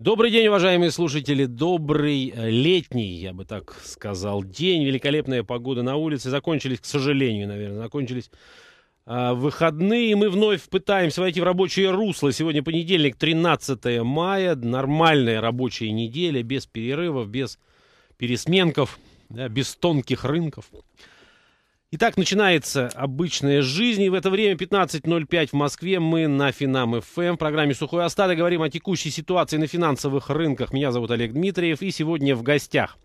Добрый день, уважаемые слушатели. Добрый э, летний, я бы так сказал, день. Великолепная погода на улице. Закончились, к сожалению, наверное, закончились а, выходные. Мы вновь пытаемся войти в рабочее русло. Сегодня понедельник, 13 мая. Нормальная рабочая неделя, без перерывов, без пересменков, да, без тонких рынков. Итак, начинается обычная жизнь. И в это время 15.05 в Москве мы на Финам ФМ. Эм. В программе «Сухой остаток» говорим о текущей ситуации на финансовых рынках. Меня зовут Олег Дмитриев. И сегодня в гостях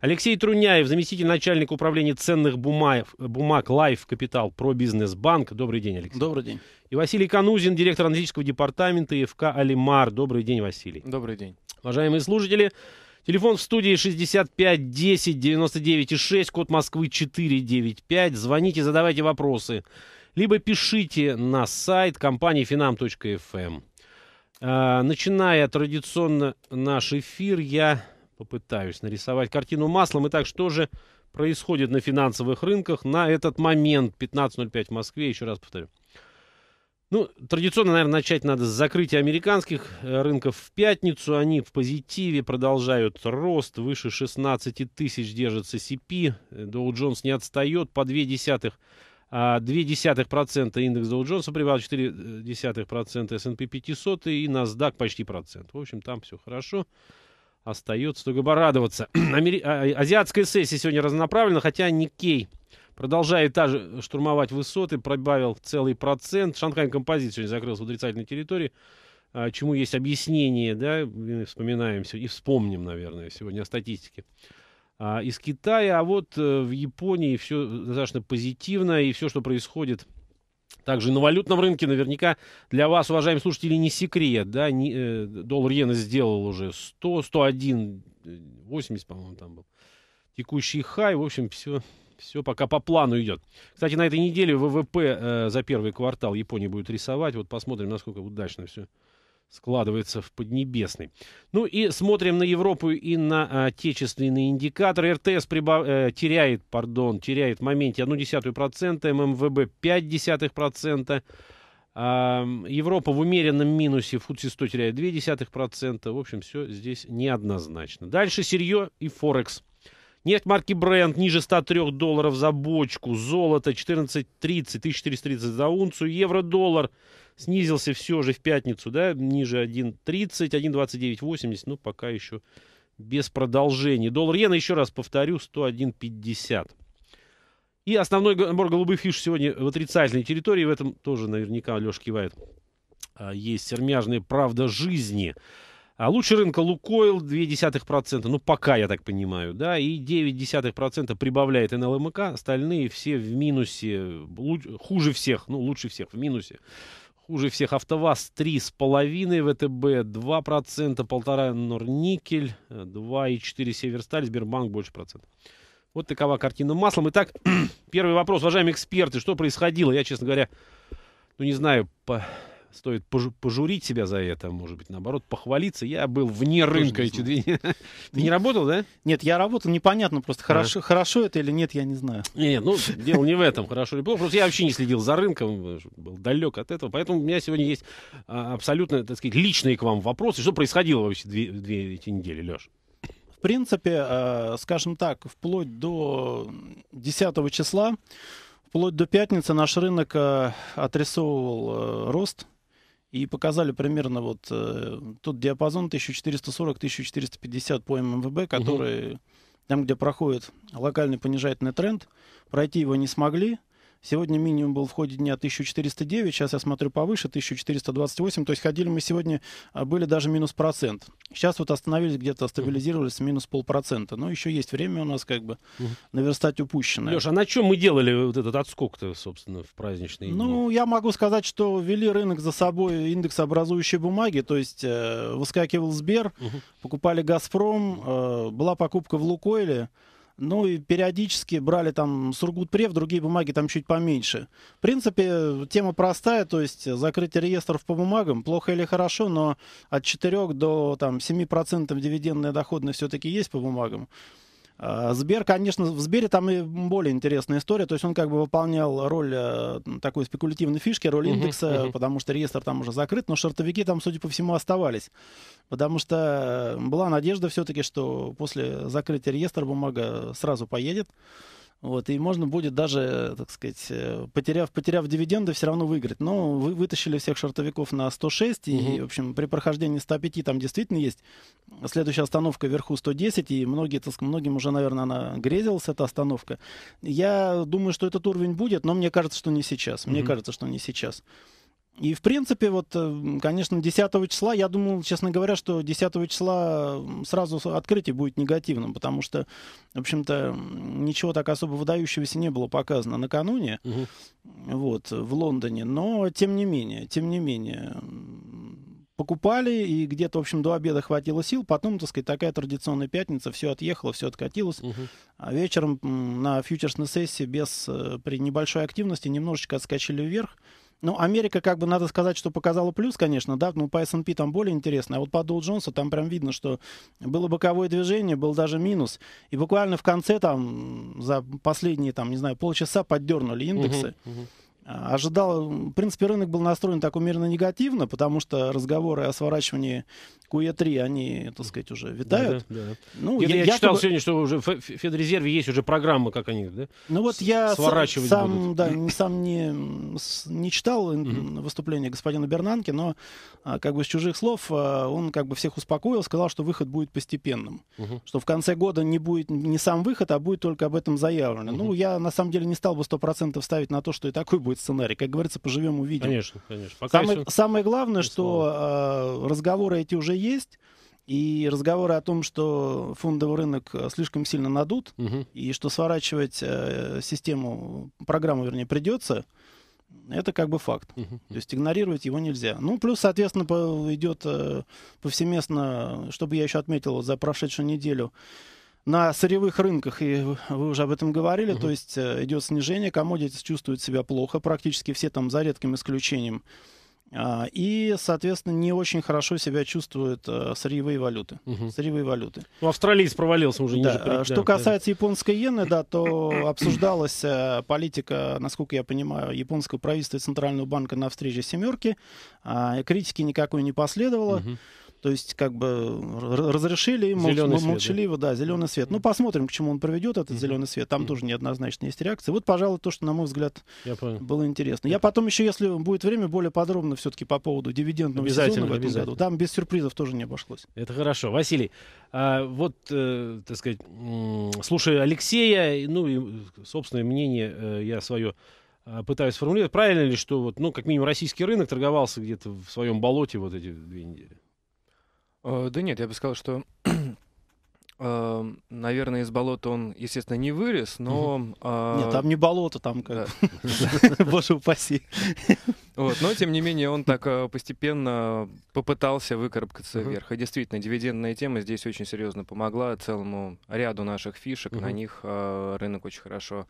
Алексей Труняев, заместитель начальника управления ценных бумаг, бумаг Life Capital Pro Business Bank. Добрый день, Алексей. Добрый день. И Василий Канузин, директор аналитического департамента ИФК «Алимар». Добрый день, Василий. Добрый день. Уважаемые слушатели, Телефон в студии 65 10 99 6, код Москвы 495. Звоните, задавайте вопросы. Либо пишите на сайт компании finam.fm. Эм. А, начиная традиционно наш эфир, я попытаюсь нарисовать картину маслом. Итак, что же происходит на финансовых рынках на этот момент 15.05 в Москве, еще раз повторю. Ну, традиционно, наверное, начать надо с закрытия американских э, рынков в пятницу. Они в позитиве продолжают рост. Выше 16 тысяч держится CP. Dow Jones не отстает по 2 десятых. 0,2% а индекс Dow Jones прибавил 0,4% S&P 500 и NASDAQ почти процент. В общем, там все хорошо. Остается только порадоваться. А, а, азиатская сессия сегодня разнонаправлена, хотя Никей продолжает та же э, штурмовать высоты, пробавил целый процент. Шанхай композит сегодня закрылся в отрицательной территории, а, чему есть объяснение, да, вспоминаем все и вспомним, наверное, сегодня о статистике а, из Китая, а вот э, в Японии все достаточно позитивно, и все, что происходит также на валютном рынке, наверняка для вас, уважаемые слушатели, не секрет, да, не, э, доллар иена сделал уже 100, 101, 80, по-моему, там был текущий хай, в общем, все все пока по плану идет. Кстати, на этой неделе ВВП э, за первый квартал Японии будет рисовать. Вот посмотрим, насколько удачно все складывается в Поднебесной. Ну и смотрим на Европу и на а, отечественные индикаторы. РТС прибав... э, теряет, пардон, теряет в моменте 0,1%, ММВБ 0,5%. Э, Европа в умеренном минусе, Фудси 100 теряет 0,2%. В общем, все здесь неоднозначно. Дальше сырье и Форекс. Нефть марки Brent ниже 103 долларов за бочку. Золото 1430, 1430 за унцию. Евро-доллар снизился все же в пятницу, да, ниже 1.30, 1.2980, ну, пока еще без продолжения Доллар иена, еще раз повторю, 101.50. И основной набор голубых фиш сегодня в отрицательной территории. В этом тоже наверняка Леша кивает. А, есть сермяжные «Правда жизни». А лучше рынка Лукойл 0,2%, ну пока, я так понимаю, да, и 0,9% прибавляет НЛМК, эм остальные все в минусе, хуже всех, ну лучше всех в минусе. Хуже всех АвтоВАЗ 3,5, ВТБ 2%, полтора, Норникель, 2,4 Северсталь, Сбербанк больше процента. Вот такова картина маслом. Итак, первый вопрос, уважаемые эксперты, что происходило? Я, честно говоря, ну не знаю, по Стоит пожурить себя за это, может быть, наоборот, похвалиться. Я был вне рынка эти две. Ты не работал, да? Нет, я работал, непонятно просто, хорошо, хорошо это или нет, я не знаю. Не, ну, дело не в этом, хорошо или плохо. Просто я вообще не следил за рынком, э, был далек от этого. Поэтому у меня сегодня есть а, абсолютно, так сказать, личные к вам вопросы. Что происходило вообще две, две эти недели, Леш? В принципе, э, скажем так, вплоть до 10 числа вплоть до пятницы наш рынок э, отрисовывал рост и показали примерно вот э, тот диапазон 1440-1450 по ММВБ, который угу. там, где проходит локальный понижательный тренд, пройти его не смогли, Сегодня минимум был в ходе дня 1409, сейчас я смотрю повыше, 1428. То есть ходили мы сегодня, а, были даже минус процент. Сейчас вот остановились где-то, стабилизировались минус полпроцента. Но ну, еще есть время у нас как бы наверстать упущенное. Леша, а на чем мы делали вот этот отскок-то, собственно, в праздничные ну, дни? Ну, я могу сказать, что вели рынок за собой индексообразующие бумаги, то есть э, выскакивал Сбер, угу. покупали Газпром, э, была покупка в Лукойле, ну и периодически брали там Сургутпреф, другие бумаги там чуть поменьше. В принципе, тема простая, то есть закрытие реестров по бумагам, плохо или хорошо, но от 4 до там, 7% дивидендная доходность все-таки есть по бумагам. А, Сбер, конечно, в Сбере там и более интересная история. То есть он как бы выполнял роль э, такой спекулятивной фишки, роль индекса, uh-huh, uh-huh. потому что реестр там уже закрыт, но шортовики там, судя по всему, оставались. Потому что была надежда все-таки, что после закрытия реестра бумага сразу поедет. Вот, и можно будет даже, э, так сказать, э, потеряв, потеряв дивиденды, все равно выиграть. Но вы вытащили всех шортовиков на 106, угу. и, в общем, при прохождении 105 там действительно есть следующая остановка вверху 110, и многие, так, многим уже, наверное, она грезилась, эта остановка. Я думаю, что этот уровень будет, но мне кажется, что не сейчас. Мне кажется, что не сейчас. И, в принципе, вот, э, конечно, 10 числа, я думал, честно говоря, что 10 числа сразу открытие будет негативным, потому что, в общем-то, ничего так особо выдающегося не было показано накануне, угу. вот, в Лондоне, но, тем не менее, тем не менее, покупали, и где-то, в общем, до обеда хватило сил. Потом, так сказать, такая традиционная пятница, все отъехало, все откатилось. Угу. А вечером на фьючерсной сессии без, э, при небольшой активности немножечко отскочили вверх. Ну, Америка, как бы, надо сказать, что показала плюс, конечно, да, ну, по S&P там более интересно, а вот по Dow Jones там прям видно, что было боковое движение, был даже минус, и буквально в конце там за последние, там, не знаю, полчаса поддернули индексы. Uh-huh, uh-huh. Ожидал, в принципе, рынок был настроен так умеренно негативно, потому что разговоры о сворачивании КУЕ-3, они, так сказать, уже витают. Да, да, да. Ну, я, я, я читал только... сегодня, что уже в Федрезерве есть уже программа, как они да? ну, вот я сворачивать сам, будут. Да, сам не, не читал угу. выступление господина Бернанки, но а, как бы с чужих слов а, он как бы всех успокоил, сказал, что выход будет постепенным. Что в конце года не будет не сам выход, а будет только об этом заявлено. Ну, я на самом деле не стал бы 100% ставить на то, что и такой будет сценарий. Как говорится, поживем, увидим. Конечно, конечно. Пока самое, еще... самое главное, что э, разговоры эти уже уже есть. И разговоры о том, что фондовый рынок э, слишком сильно надут, угу. и что сворачивать э, систему, программу, вернее, придется, это как бы факт. Угу. То есть игнорировать его нельзя. Ну, плюс, соответственно, по, идет э, повсеместно, чтобы я еще отметил за прошедшую неделю, на сырьевых рынках, и вы уже об этом говорили, угу. то есть э, идет снижение, коммодити чувствует себя плохо, практически все там за редким исключением а, и, соответственно, не очень хорошо себя чувствуют э, сырьевые валюты. Угу. Сырьевые валюты. Ну, австралиец провалился уже Да. При... Э, что да, касается да. японской иены, да, то обсуждалась э, политика, насколько я понимаю, японского правительства и Центрального банка на встрече семерки. А, критики никакой не последовало. Угу. То есть, как бы разрешили им зеленый мол, молчаливо, да, да зеленый свет. Ну, посмотрим, к чему он проведет этот mm-hmm. зеленый свет. Там mm-hmm. тоже неоднозначно есть реакция. Вот, пожалуй, то, что, на мой взгляд, Я понял. было интересно. Я потом еще, если будет время, более подробно все-таки по поводу дивидендного сезона в этом году. Там без сюрпризов тоже не обошлось. Это хорошо. Василий, а вот, э, так сказать, слушая Алексея, ну и собственное мнение э, я свое а, пытаюсь сформулировать. Правильно ли, что вот, ну, как минимум российский рынок торговался где-то в своем болоте вот эти две недели? Э, да нет, я бы сказал, что, эм, наверное, из болота он, естественно, не вырез, но... А, нет, там не болото, там как... Боже упаси. Вот, но, тем не менее, он так э, постепенно попытался выкарабкаться вверх. И действительно, дивидендная тема здесь очень серьезно помогла целому ряду наших фишек. На них э, рынок очень хорошо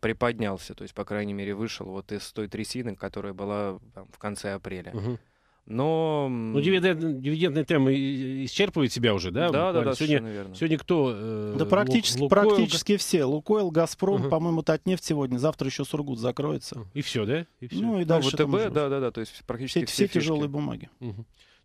приподнялся, то есть, по крайней мере, вышел вот из той трясины, которая была там, в конце апреля. Угу. Но... Ну, дивиденд, дивидендная тема исчерпывает себя уже, да? Да, да, да, сегодня, верно. Сегодня кто? Э, да практически, Лу- Лукойл... практически все. Лукойл, Газпром, uh-huh. по-моему, Татнефть сегодня, завтра еще Сургут закроется. И все, да? И все. Ну и ну, дальше а, ВТБ, да, да, да, то есть практически все, все, тяжелые бумаги. uh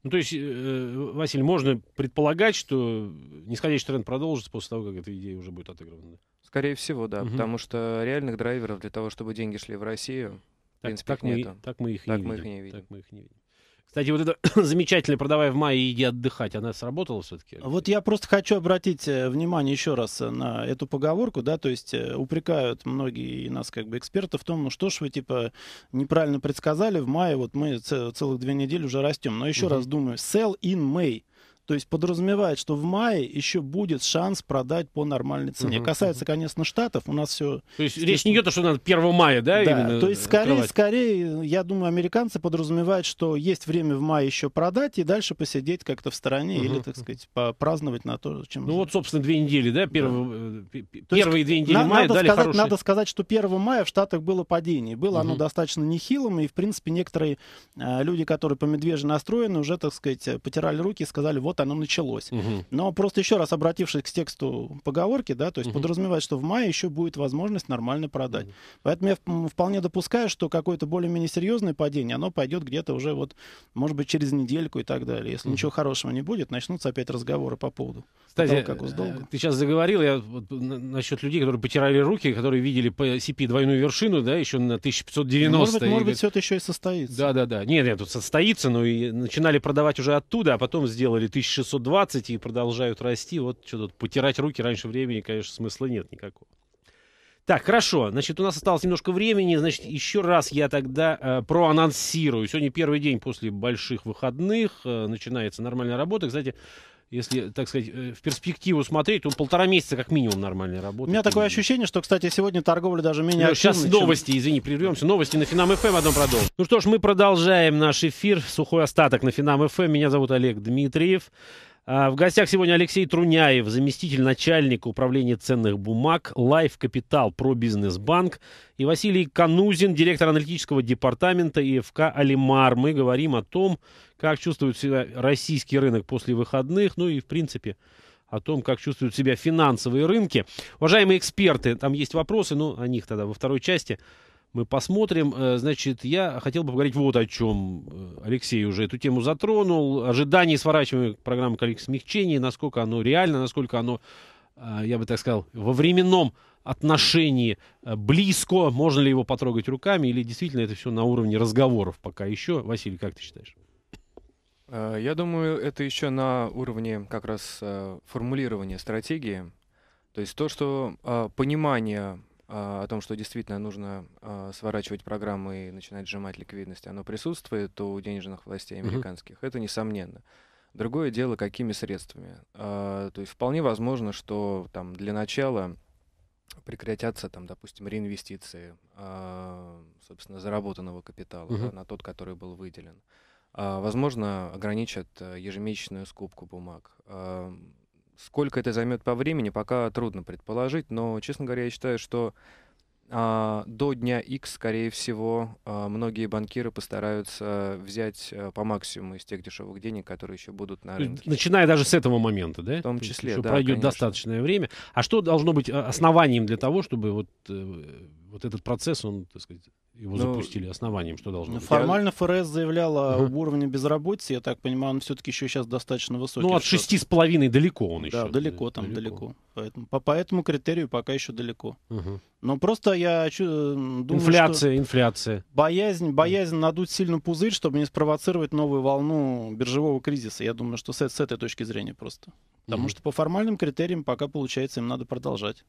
Ну, то есть, э, Василий, можно предполагать, что нисходящий тренд продолжится после того, как эта идея уже будет отыграна? Скорее всего, да, угу. потому что реальных драйверов для того, чтобы деньги шли в Россию, так, в принципе, так их мы, нету. Так мы их, так не, мы видим. их не видим. Так мы их не видим. Кстати, вот это замечательно, продавай в мае, иди отдыхать, она сработала все-таки? Вот я просто хочу обратить э, внимание еще раз э, на эту поговорку, да, то есть э, упрекают многие нас как бы эксперты в том, ну что ж вы типа неправильно предсказали, в мае вот мы целых две недели уже растем. Но еще угу. раз думаю, sell in May – то есть подразумевает, что в мае еще будет шанс продать по нормальной цене. Угу, Касается, угу. конечно, Штатов, у нас все... То есть речь не идет о том, что надо 1 мая, да? Да, то есть скорее, скорее, я думаю, американцы подразумевают, что есть время в мае еще продать и дальше посидеть как-то в стороне угу. или, так сказать, попраздновать на то, чем... Ну вот, собственно, две недели, да? Первый, да. Э, первые две недели на, мая надо дали сказать, хорошие... Надо сказать, что 1 мая в Штатах было падение. Было угу. оно достаточно нехилым, и, в принципе, некоторые э, люди, которые по медвежьи настроены, уже, так сказать, э, потирали руки и сказали, вот вот оно началось. Угу. Но просто еще раз обратившись к тексту поговорки, да, то есть угу. подразумевает, что в мае еще будет возможность нормально продать. Угу. Поэтому я вполне допускаю, что какое-то более-менее серьезное падение, оно пойдет где-то уже вот, может быть, через недельку и так далее. Если угу. ничего хорошего не будет, начнутся опять разговоры по поводу. Кстати, как долга. ты сейчас заговорил я вот, насчет людей, которые потирали руки, которые видели по CP двойную вершину, да, еще на 1590. может быть, может быть, все это еще и состоится. Да, да, да. Нет, нет, тут состоится, но и начинали продавать уже оттуда, а потом сделали 1620 и продолжают расти. Вот что тут потирать руки раньше времени, конечно, смысла нет никакого. Так, хорошо. Значит, у нас осталось немножко времени. Значит, еще раз я тогда э, проанонсирую. Сегодня первый день после больших выходных. Э, начинается нормальная работа. Кстати, если, так сказать, э, в перспективу смотреть, то полтора месяца как минимум нормальной работы. У меня такое ощущение, что, кстати, сегодня торговля даже менее ну, Сейчас чем... новости, извини, прервемся. Новости на Финам ФМ, эм, а потом продолжим. Ну что ж, мы продолжаем наш эфир. Сухой остаток на Финам ФМ. Эм. Меня зовут Олег Дмитриев. А, в гостях сегодня Алексей Труняев, заместитель начальника управления ценных бумаг Life Capital Pro Business Bank, и Василий Канузин, директор аналитического департамента ИФК «Алимар». Мы говорим о том, как чувствует себя российский рынок после выходных, ну и, в принципе, о том, как чувствуют себя финансовые рынки. Уважаемые эксперты, там есть вопросы, ну о них тогда во второй части – мы посмотрим. Э, значит, я хотел бы поговорить вот о чем. Э, Алексей уже эту тему затронул. Ожидание сворачивания программы коллег смягчения, насколько оно реально, насколько оно, э, я бы так сказал, во временном отношении близко, можно ли его потрогать руками, или действительно это все на уровне разговоров пока еще. Василий, как ты считаешь? Я думаю, это еще на уровне как раз формулирования стратегии. То есть то, что понимание а, о том, что действительно нужно а, сворачивать программы и начинать сжимать ликвидность, оно присутствует у денежных властей американских. Mm-hmm. Это несомненно. Другое дело, какими средствами. А, то есть вполне возможно, что там для начала прекратятся там, допустим, реинвестиции, собственно, заработанного капитала mm-hmm. да, на тот, который был выделен. Возможно, ограничат э, ежемесячную скупку бумаг. Сколько это займет по времени, пока трудно предположить, но, честно говоря, я считаю, что а, до дня X, скорее всего, а, многие банкиры постараются взять а, по максимуму из тех дешевых денег, которые еще будут на рынке. Начиная даже с этого момента, да? В том числе, еще да. Пройдет конечно. достаточное время. А что должно быть а, основанием для того, чтобы вот, э, вот этот процесс, он, так сказать, его ну, запустили основанием, что должно ну, быть. Формально ФРС заявляла об уровне безработицы, я так понимаю, он все-таки еще сейчас достаточно высокий. Ну, от шести с половиной далеко он еще. Да, далеко там, далеко. далеко. Поэтому, по, по этому критерию пока еще далеко. Угу. Но просто я э, думаю, Инфляция, что инфляция. Боязнь, боязнь надуть сильно пузырь, чтобы не спровоцировать новую волну биржевого кризиса. Я думаю, что с, с этой точки зрения просто. Потому угу. что по формальным критериям пока, получается, им надо продолжать.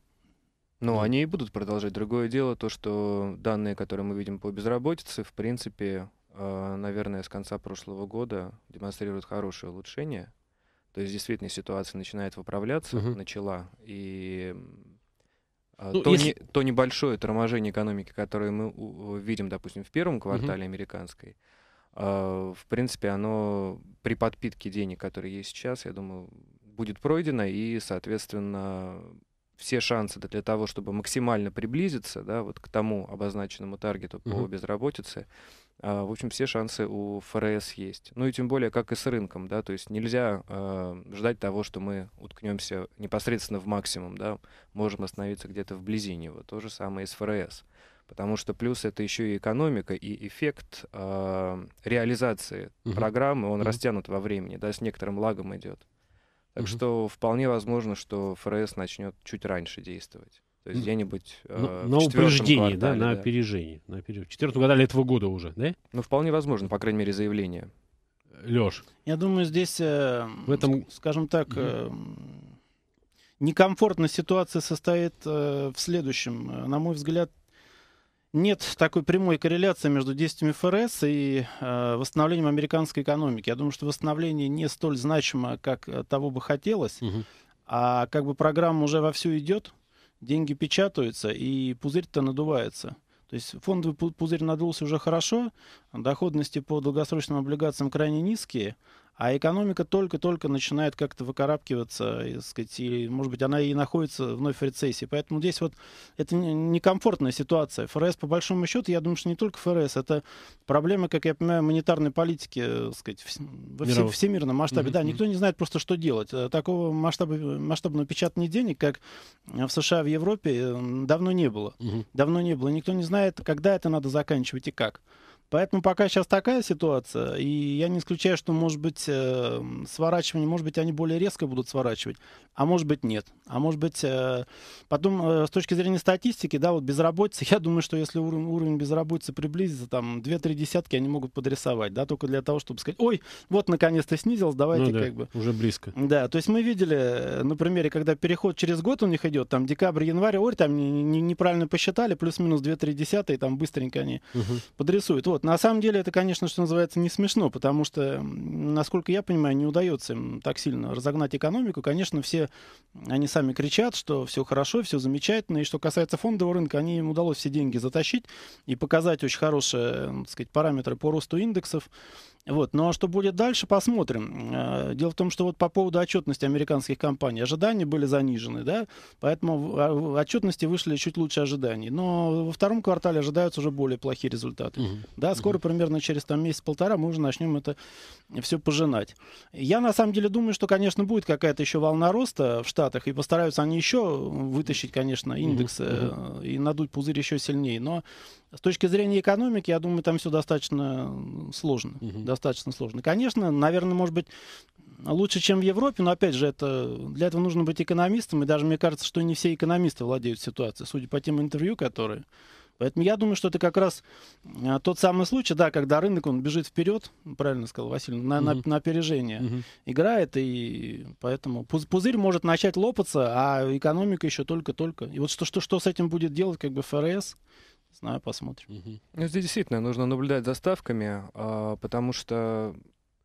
Ну, mm. они и будут продолжать. Другое дело то, что данные, которые мы видим по безработице, в принципе, э, наверное, с конца прошлого года демонстрируют хорошее улучшение. То есть действительно ситуация начинает выправляться, угу. Uh начала. И э, ну, то, если... не, то небольшое торможение экономики, которое мы у, видим, допустим, в первом квартале угу. Uh американской, э, в принципе, оно при подпитке денег, которые есть сейчас, я думаю, будет пройдено, и, соответственно, все шансы для того, чтобы максимально приблизиться да, вот к тому обозначенному таргету по угу. безработице, а, в общем, все шансы у ФРС есть. Ну и тем более, как и с рынком, да, то есть нельзя э, ждать того, что мы уткнемся непосредственно в максимум, да, можем остановиться где-то вблизи него. То же самое и с ФРС. Потому что плюс это еще и экономика, и эффект э, реализации угу. программы, он угу. растянут во времени, да, с некоторым лагом идет. Так угу. что вполне возможно, что ФРС начнет чуть раньше действовать. То есть где-нибудь ну, э, на, на да, на да. опережении. На опережении. В четвертом квартале этого года уже, да? Ну, вполне возможно, по крайней мере, заявление. Леш. Я думаю, здесь, э, в этом... скажем так, э, некомфортная ситуация состоит э, в следующем. Э, на мой взгляд, нет такой прямой корреляции между действиями ФРС и э, восстановлением американской экономики. Я думаю, что восстановление не столь значимо, как э, того бы хотелось, угу. а как бы программа уже вовсю идет, деньги печатаются, и пузырь-то надувается. То есть фондовый пузырь надулся уже хорошо, доходности по долгосрочным облигациям крайне низкие, а экономика только-только начинает как-то выкарабкиваться, и, сказать, и, может быть, она и находится вновь в рецессии. Поэтому здесь вот это некомфортная ситуация. ФРС, по большому счету, я думаю, что не только ФРС, это проблема, как я понимаю, монетарной политики, э, сказать, во все, всемирном масштабе. Mm-hmm. Да, никто не знает просто, что делать. Э, такого масштаба, масштабного печатания денег, как в США, в Европе, э, давно не было. Mm-hmm. Давно не было. Никто не знает, когда это надо заканчивать и как. Поэтому пока сейчас такая ситуация, и я не исключаю, что, может быть, э, сворачивание, может быть, они более резко будут сворачивать, а может быть, нет. А может быть, э, потом, э, с точки зрения статистики, да, вот безработица, я думаю, что если уровень, уровень безработицы приблизится, там, 2-3 десятки они могут подрисовать, да, только для того, чтобы сказать, ой, вот, наконец-то снизилось, давайте ну, да, как бы... уже близко. Да, то есть мы видели э, на примере, когда переход через год у них идет, там, декабрь, январь, ой, там, не, не, неправильно посчитали, плюс-минус 2-3 десятые, там, быстренько они угу. подрисуют. Вот, вот. На самом деле это, конечно, что называется, не смешно, потому что, насколько я понимаю, не удается им так сильно разогнать экономику. Конечно, все, они сами кричат, что все хорошо, все замечательно. И что касается фондового рынка, они им удалось все деньги затащить и показать очень хорошие, так сказать, параметры по росту индексов. Вот. Ну а что будет дальше, посмотрим. Э, дело в том, что вот по поводу отчетности американских компаний ожидания были занижены, да, поэтому а, отчетности вышли чуть лучше ожиданий. Но во втором квартале ожидаются уже более плохие результаты. Угу. Да, да, скоро примерно через там месяц-полтора мы уже начнем это все пожинать. Я на самом деле думаю, что, конечно, будет какая-то еще волна роста в Штатах, и постараются они еще вытащить, конечно, индекс э, и надуть пузырь еще сильнее, но с точки зрения экономики, я думаю, там все достаточно сложно. Угу. Достаточно сложно. Конечно, наверное, может быть, лучше, чем в Европе, но опять же, это, для этого нужно быть экономистом. И даже мне кажется, что не все экономисты владеют ситуацией, судя по тем интервью, которые Поэтому я думаю, что это как раз э, тот самый случай, да, когда рынок, он бежит вперед, правильно сказал Василий, на, на, на опережение угу. играет, и поэтому пузырь может начать лопаться, а экономика еще только-только. И вот что, что, что с этим будет делать как бы ФРС, знаю, посмотрим. Угу. Ну, здесь действительно нужно наблюдать за ставками, а, потому что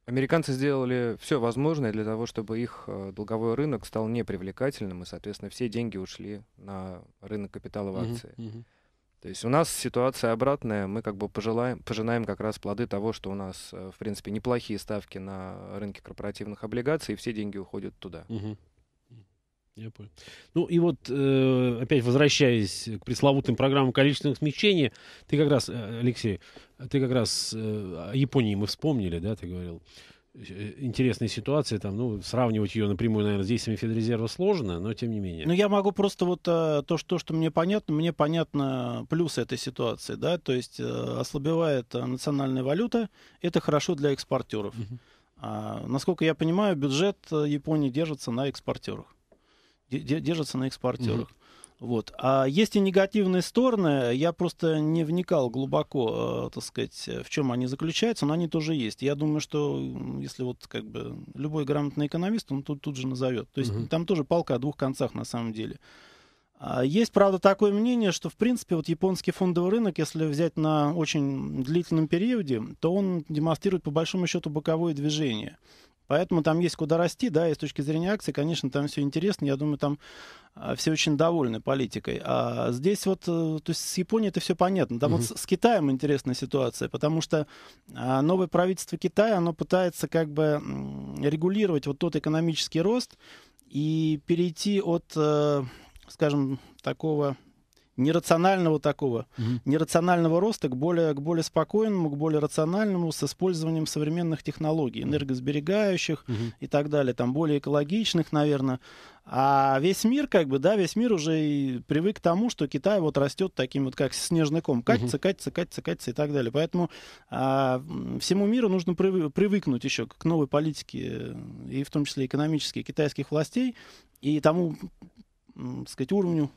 Американцы сделали все возможное для того, чтобы их э, долговой рынок стал непривлекательным, и, соответственно, все деньги ушли на рынок капитала в акции. Uh-huh, uh-huh. То есть у нас ситуация обратная, мы как бы пожелаем, пожинаем как раз плоды того, что у нас, э, в принципе, неплохие ставки на рынке корпоративных облигаций, и все деньги уходят туда. Угу. Я понял. Ну и вот э, опять возвращаясь к пресловутым программам количественных смещений, ты как раз, э, Алексей, ты как раз о Японии мы вспомнили, да, ты говорил. Э, интересной ситуации, там, ну, сравнивать ее напрямую, наверное, с действиями Федрезерва сложно, но тем не менее. Ну, я могу просто вот э, то, что, что мне понятно, мне понятно плюсы этой ситуации, да, то есть э, ослабевает э, национальная валюта, это хорошо для экспортеров. Угу. А, насколько я понимаю, бюджет э, Японии держится на экспортерах. Держится на экспортерах. Угу. Вот. А есть и негативные стороны. Я просто не вникал глубоко, э, так сказать, в чем они заключаются, но они тоже есть. Я думаю, что если вот как бы любой грамотный экономист, он тут, тут же назовет. То есть угу. там тоже палка о двух концах на самом деле. А есть, правда, такое мнение, что, в принципе, вот японский фондовый рынок, если взять на очень длительном периоде, то он демонстрирует, по большому счету, боковое движение. Поэтому там есть куда расти, да, и с точки зрения акций, конечно, там все интересно. Я думаю, там а, все очень довольны политикой. А здесь вот, э, то есть с Японией это все понятно. Там угу. вот с Китаем интересная ситуация, потому что а, новое правительство Китая, оно пытается как бы регулировать вот тот экономический рост и перейти от, э, скажем, такого нерационального такого, угу. нерационального роста к более, к более спокойному, к более рациональному с использованием современных технологий, энергосберегающих угу. и так далее, там более экологичных, наверное. А весь мир, как бы, да, весь мир уже и привык к тому, что Китай вот растет таким вот, как снежный ком, катится, угу. катится, катится, катится и так далее. Поэтому а, всему миру нужно привы- привыкнуть еще к новой политике, э, и в том числе экономической, китайских властей, и тому, так сказать, уровню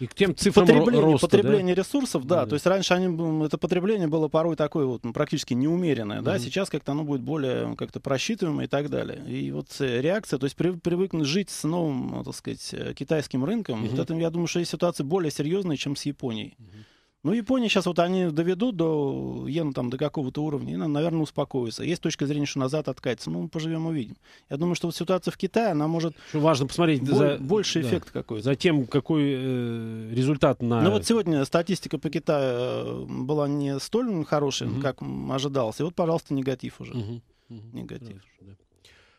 и к тем цифрам потребление, роста, потребление да? ресурсов, да, да. То есть раньше они, это потребление было порой такое вот ну, практически неумеренное, mm-hmm. да. Сейчас как-то оно будет более как-то просчитываемое и так далее. И вот э, реакция, то есть при, привыкнуть жить с новым, ну, так сказать, э, китайским рынком, mm-hmm. вот это, я думаю, что есть ситуация более серьезная, чем с Японией. Mm-hmm. Ну, Япония сейчас вот они доведут до иены ну, там до какого-то уровня, и, наверное, успокоится. Есть точка зрения, что назад откатится. Ну, поживем, увидим. Я думаю, что вот ситуация в Китае, она может... Еще важно посмотреть бо- за... Больше да. эффект какой за тем какой э, результат на... Ну, вот сегодня статистика по Китаю э, была не столь хорошей, угу. как ожидалось. И вот, пожалуйста, негатив уже. Угу. Угу. Негатив. Да, да.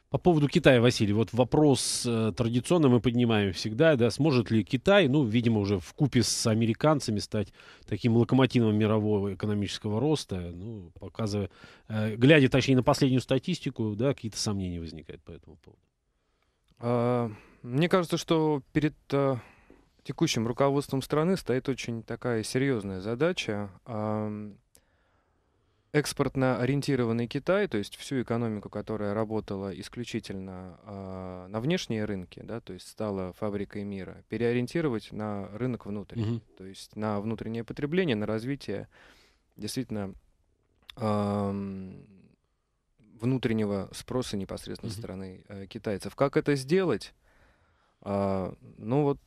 По поводу Китая, Василий, вот вопрос э, традиционно мы поднимаем всегда, да, сможет ли Китай, ну, видимо, уже в купе с американцами стать таким локомотивом мирового экономического роста, ну, показывая, э, глядя, точнее, на последнюю статистику, да, какие-то сомнения возникают по этому поводу. А, мне кажется, что перед э, текущим руководством страны стоит очень такая серьезная задача. Э, экспортно ориентированный Китай, то есть всю экономику, которая работала исключительно э, на внешние рынки, да, то есть стала фабрикой мира, переориентировать на рынок внутренний, угу. то есть на внутреннее потребление, на развитие действительно э, внутреннего спроса непосредственно угу. со стороны э, китайцев. Как это сделать? Э, ну вот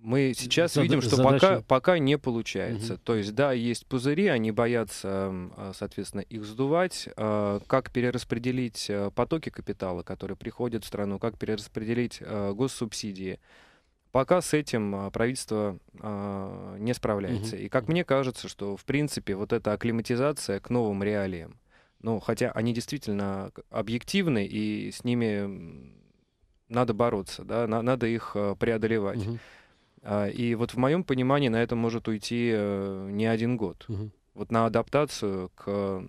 мы сейчас Зад- видим, что пока, пока не получается. Угу. То есть, да, есть пузыри, они боятся, а, соответственно, их сдувать. А, как перераспределить э, потоки капитала, которые приходят в страну, как перераспределить э, госсубсидии. Пока с этим а, правительство не справляется. Угу. И как мне кажется, что, в принципе, вот эта акклиматизация к новым реалиям, ну, хотя они действительно объективны, и с ними надо бороться, да, надо их э, преодолевать. Угу. А, и вот в моем понимании на это может уйти э, не один год. Угу. Вот на адаптацию к,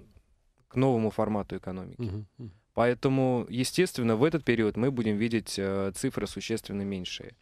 к новому формату экономики. Угу. Поэтому, естественно, в этот период мы будем видеть э, цифры существенно меньшие.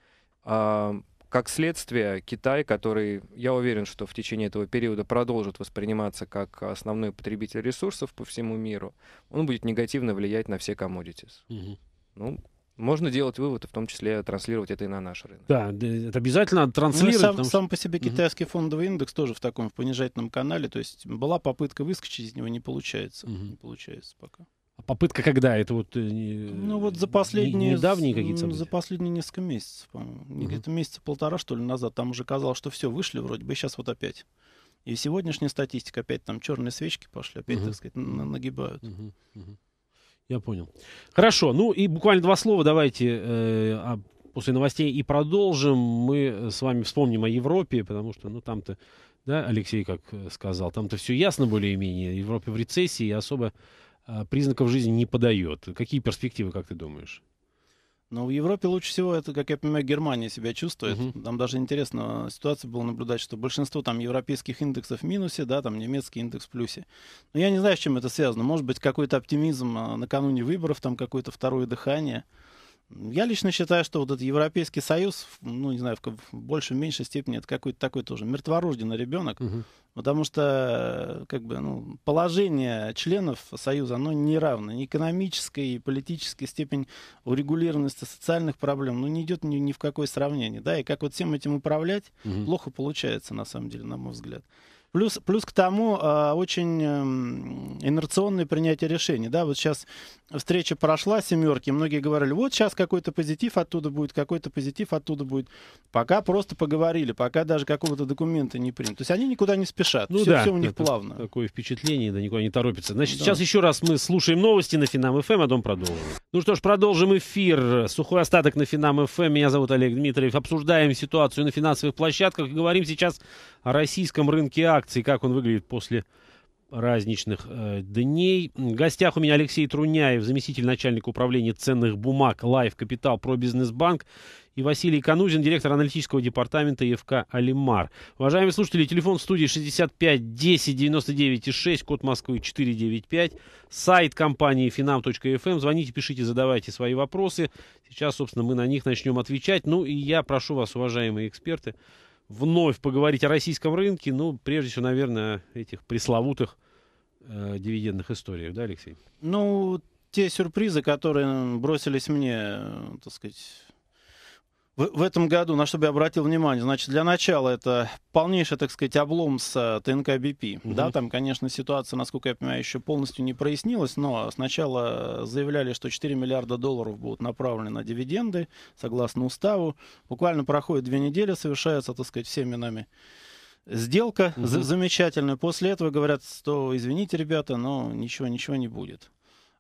А, как следствие, Китай, который, я уверен, что в течение этого периода продолжит восприниматься как основной потребитель ресурсов по всему миру, он будет негативно влиять на все commodities. Угу. Ну, можно делать выводы, в том числе транслировать это и на наш рынок. Да, это обязательно надо ну, транслировать. Ну, сам, сам по себе китайский угу. фондовый индекс тоже в таком в понижательном канале. То есть была попытка выскочить из него, не получается. Угу. Не получается пока. А попытка когда? Это вот... Э, не, ну вот за последние... Недавние какие-то события? За последние несколько месяцев, по-моему. Угу. Где-то месяца полтора, что ли, назад. Там уже казалось, что все, вышли вроде бы, и сейчас вот опять. И сегодняшняя статистика, опять там черные свечки пошли, опять, угу. так сказать, нагибают. Угу. Угу. Я понял. Хорошо. Ну и буквально два слова давайте э, после новостей и продолжим. Мы э, с вами вспомним о Европе, потому что, ну, там-то, да, Алексей как э, сказал, там-то все ясно более-менее. Европа в рецессии и особо а, признаков жизни не подает. Какие перспективы, как ты думаешь? Но в Европе лучше всего это, как я понимаю, Германия себя чувствует. Угу. Там даже интересно ситуация была наблюдать, что большинство там европейских индексов в минусе, да, там немецкий индекс в плюсе. Но я не знаю, с чем это связано. Может быть, какой-то оптимизм а, накануне выборов, там какое-то второе дыхание. Я лично считаю, что вот этот Европейский Союз, ну, не знаю, в, в большей, меньшей степени, это какой-то такой тоже мертворожденный ребенок, угу. потому что, как бы, ну, положение членов Союза, оно неравно. Ни экономическая и политическая степень урегулированности социальных проблем, ну, не идет ни, ни в какое сравнение, да, и как вот всем этим управлять, угу. плохо получается, на самом деле, на мой взгляд. Плюс, плюс к тому а, очень э, эм, инерционное принятие решений. Да? Вот сейчас встреча прошла, семерки, многие говорили, вот сейчас какой-то позитив оттуда будет, какой-то позитив оттуда будет. Пока просто поговорили, пока даже какого-то документа не принят. То есть они никуда не спешат, ну, все, да, все у них плавно. Такое впечатление, да никуда не торопится. Значит, да. сейчас еще раз мы слушаем новости на Финам-ФМ, эм, а потом продолжим. Ну что ж, продолжим эфир. Сухой остаток на Финам-ФМ. Эм. Меня зовут Олег Дмитриев. Обсуждаем ситуацию на финансовых площадках. Говорим сейчас о российском рынке акций акции как он выглядит после праздничных э, дней. В гостях у меня Алексей Труняев, заместитель начальника управления ценных бумаг Life Capital Pro Business Bank и Василий Канузин, директор аналитического департамента ЕФК «Алимар». Уважаемые слушатели, телефон студии 65 10 99 6, код Москвы 495, сайт компании finam.fm. Эм. Звоните, пишите, задавайте свои вопросы. Сейчас, собственно, мы на них начнем отвечать. Ну и я прошу вас, уважаемые эксперты, вновь поговорить о российском рынке, ну, прежде всего, наверное, о этих пресловутых э, дивидендных историях, да, Алексей? Ну, те сюрпризы, которые бросились мне, э, так сказать, в, в этом году, на что бы я обратил внимание, значит, для начала это полнейший, так сказать, облом с э, ТНК БП. Угу. Да, там, конечно, ситуация, насколько я понимаю, еще полностью не прояснилась, но сначала заявляли, что 4 миллиарда долларов будут направлены на дивиденды, согласно уставу. Буквально проходит две недели, совершается, так сказать, всеми нами сделка угу. замечательная. После этого говорят, что извините, ребята, но ничего, ничего не будет.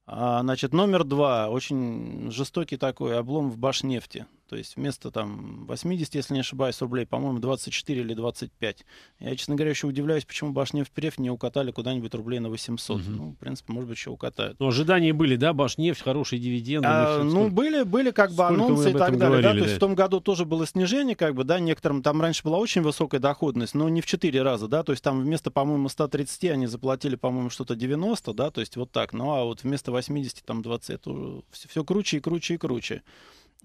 А, значит, номер два. Очень жестокий такой облом в Башнефти. То есть вместо там 80, если не ошибаюсь, рублей, по-моему, 24 или 25. Я, честно говоря, еще удивляюсь, почему Башнефть-Префть не укатали куда-нибудь рублей на 800. Угу. Ну, в принципе, может быть, еще укатают. Но ну, ожидания были, да, Башнефть, хорошие дивиденды? А, ну, сколько... были, были как бы сколько анонсы и так далее. Говорили, да? То есть в том году тоже было снижение, как бы, да, некоторым там раньше была очень высокая доходность, но не в 4 раза, да, то есть там вместо, по-моему, 130 они заплатили, по-моему, что-то 90, да, то есть вот так. Ну, а вот вместо 80 там 20, это все, все круче и круче и круче.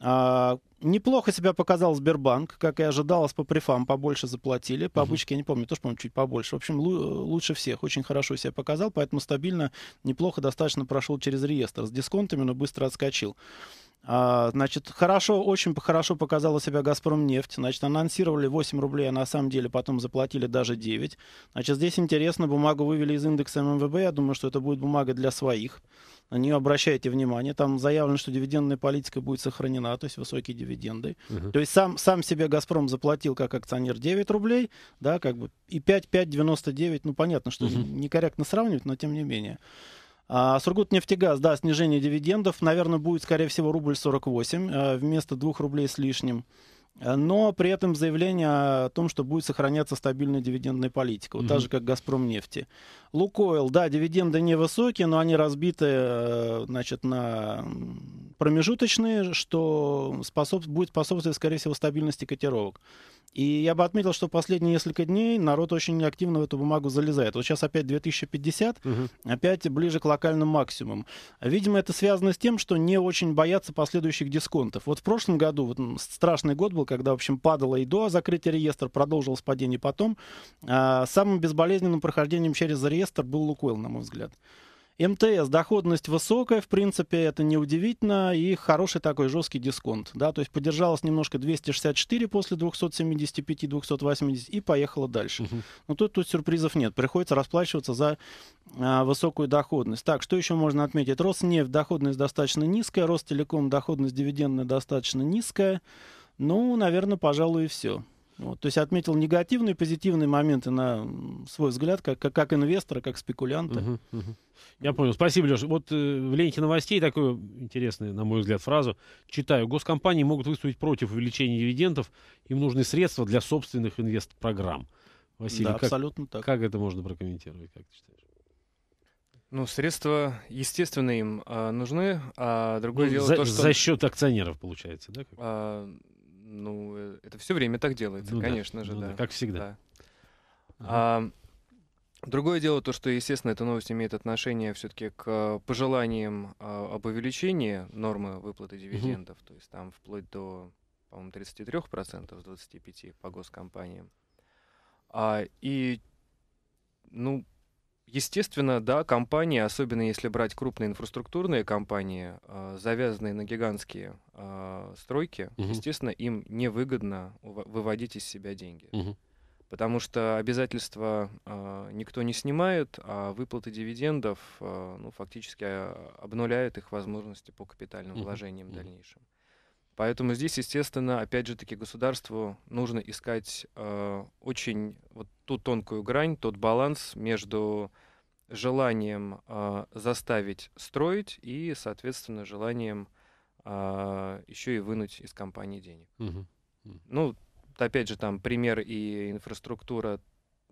А, неплохо себя показал Сбербанк, как и ожидалось, по префам побольше заплатили. По обычке, я не помню, тоже, по-моему, чуть побольше. В общем, лучше всех, очень хорошо себя показал, поэтому стабильно, неплохо, достаточно прошел через реестр. С дисконтами, но быстро отскочил. А, значит, хорошо, очень хорошо показала себя «Газпромнефть». Значит, анонсировали 8 рублей, а на самом деле потом заплатили даже 9. Значит, здесь интересно, бумагу вывели из индекса ММВБ. Я думаю, что это будет бумага для своих. На нее обращайте внимание. Там заявлено, что дивидендная политика будет сохранена, то есть высокие дивиденды. Угу. То есть сам, сам себе «Газпром» заплатил как акционер 9 рублей, да, как бы, и 5,599, ну, понятно, что угу. некорректно сравнивать, но тем не менее. А, Сургутнефтегаз, да, снижение дивидендов. Наверное, будет, скорее всего, рубль 48 э, вместо 2 рублей с лишним. Но при этом заявление о том, что будет сохраняться стабильная дивидендная политика, вот mm-hmm. так же, как «Газпром нефти». «Лукойл», да, дивиденды невысокие, но они разбиты э, значит, на промежуточные, что способ, будет способствовать, скорее всего, стабильности котировок. И я бы отметил, что последние несколько дней народ очень активно в эту бумагу залезает. Вот сейчас опять 2050, угу. опять ближе к локальным максимумам. Видимо, это связано с тем, что не очень боятся последующих дисконтов. Вот в прошлом году, вот страшный год был, когда, в общем, падало и до закрытия реестра, продолжилось падение потом. А, самым безболезненным прохождением через реестр был Лукойл, на мой взгляд. МТС, доходность высокая, в принципе, это неудивительно, и хороший такой жесткий дисконт, да, то есть подержалась немножко 264 после 275, 280 и поехала дальше. Угу. Ну, Но тут, тут сюрпризов нет, приходится расплачиваться за а, высокую доходность. Так, что еще можно отметить? Роснефть, доходность достаточно низкая, Ростелеком, доходность дивидендная достаточно низкая. Ну, наверное, пожалуй, и все. Вот, то есть отметил негативные и позитивные моменты на свой взгляд, как, как, как инвестора, как спекулянта. Угу, угу. Я понял. Спасибо, Леша. Вот э, в ленте новостей такую интересную, на мой взгляд, фразу читаю. Госкомпании могут выступить против увеличения дивидендов. Им нужны средства для собственных программ. Василий, да, как, абсолютно так. как это можно прокомментировать, как ты считаешь? Ну, средства, естественно, им а, нужны, а другое ну, дело за, то, что... За счет акционеров, получается, да? А, ну, э, это все время так делается, ну, конечно да. же, ну, да. да. Как всегда. Да. А, другое дело то, что, естественно, эта новость имеет отношение все-таки к пожеланиям а, об увеличении нормы выплаты дивидендов, угу. то есть там вплоть до, по-моему, 33% с 25% по госкомпаниям. А, и, ну, Естественно, да, компании, особенно если брать крупные инфраструктурные компании, а, завязанные на гигантские а, стройки, угу. естественно, им невыгодно выводить из себя деньги. Угу. Потому что обязательства а, никто не снимает, а выплаты дивидендов ну, фактически обнуляют их возможности по капитальным вложениям угу. в дальнейшем. Поэтому здесь, естественно, опять же таки государству нужно искать э, очень вот ту тонкую грань, тот баланс между желанием э, заставить строить и, соответственно, желанием э, еще и вынуть из компании денег. Угу. Ну, опять же, там пример и инфраструктура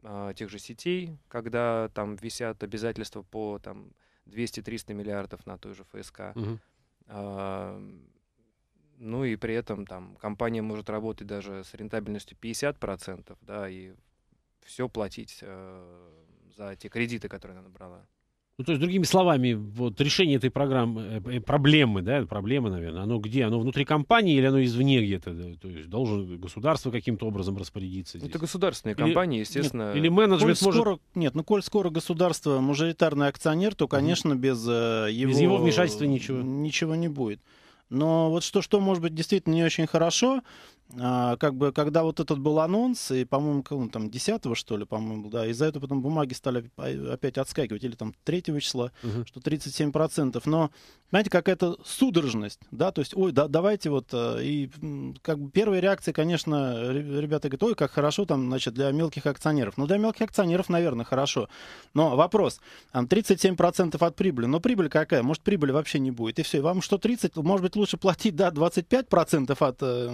э, тех же сетей, когда там висят обязательства по там 200-300 миллиардов на той же ФСК. Угу. Э, ну и при этом там компания может работать даже с рентабельностью 50%, да, и все платить э, за те кредиты, которые она набрала. Ну, то есть, другими словами, вот решение этой программы, э, э, проблемы, да, проблема, наверное, оно где? Оно внутри компании или оно извне где-то? Да? То есть, должен государство каким-то образом распорядиться ну, здесь? Это государственные или, естественно. Нет, или менеджмент коль может... Скоро, нет, ну, коль скоро государство мажоритарный акционер, то, конечно, mm-hmm. без его... Без его вмешательства ничего. Ничего не будет. Но вот что, что может быть действительно не очень хорошо, а, как бы, когда вот этот был анонс, и, по-моему, ну, там 10 что ли, по-моему, да, из-за этого потом бумаги стали а, опять отскакивать, или там 3 числа, угу. что 37%. Но, знаете, какая-то судорожность, да, то есть, ой, да, давайте вот, а, и как бы первая реакция, конечно, ребята говорят, ой, как хорошо там, значит, для мелких акционеров. Ну, для мелких акционеров, наверное, хорошо. Но вопрос, там процентов от прибыли, но прибыль какая? Может, прибыли вообще не будет, и все, и вам что 30, может быть, лучше платить, да, 25% от э,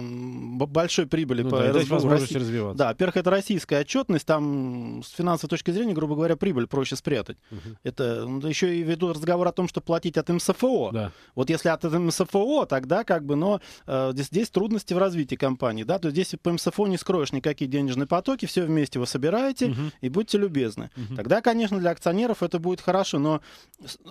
большой прибыли. Ну, по да, возможности России. развиваться. Да, во-первых, это российская отчетность, там с финансовой точки зрения, грубо говоря, прибыль проще спрятать. Угу. Это ну, еще и веду разговор о том, что платить от МСФО. Да. Вот если от МСФО, тогда как бы, но э, здесь, здесь трудности в развитии компании, да, то здесь по МСФО не скроешь никакие денежные потоки, все вместе вы собираете угу. и будьте любезны. Угу. Тогда, конечно, для акционеров это будет хорошо, но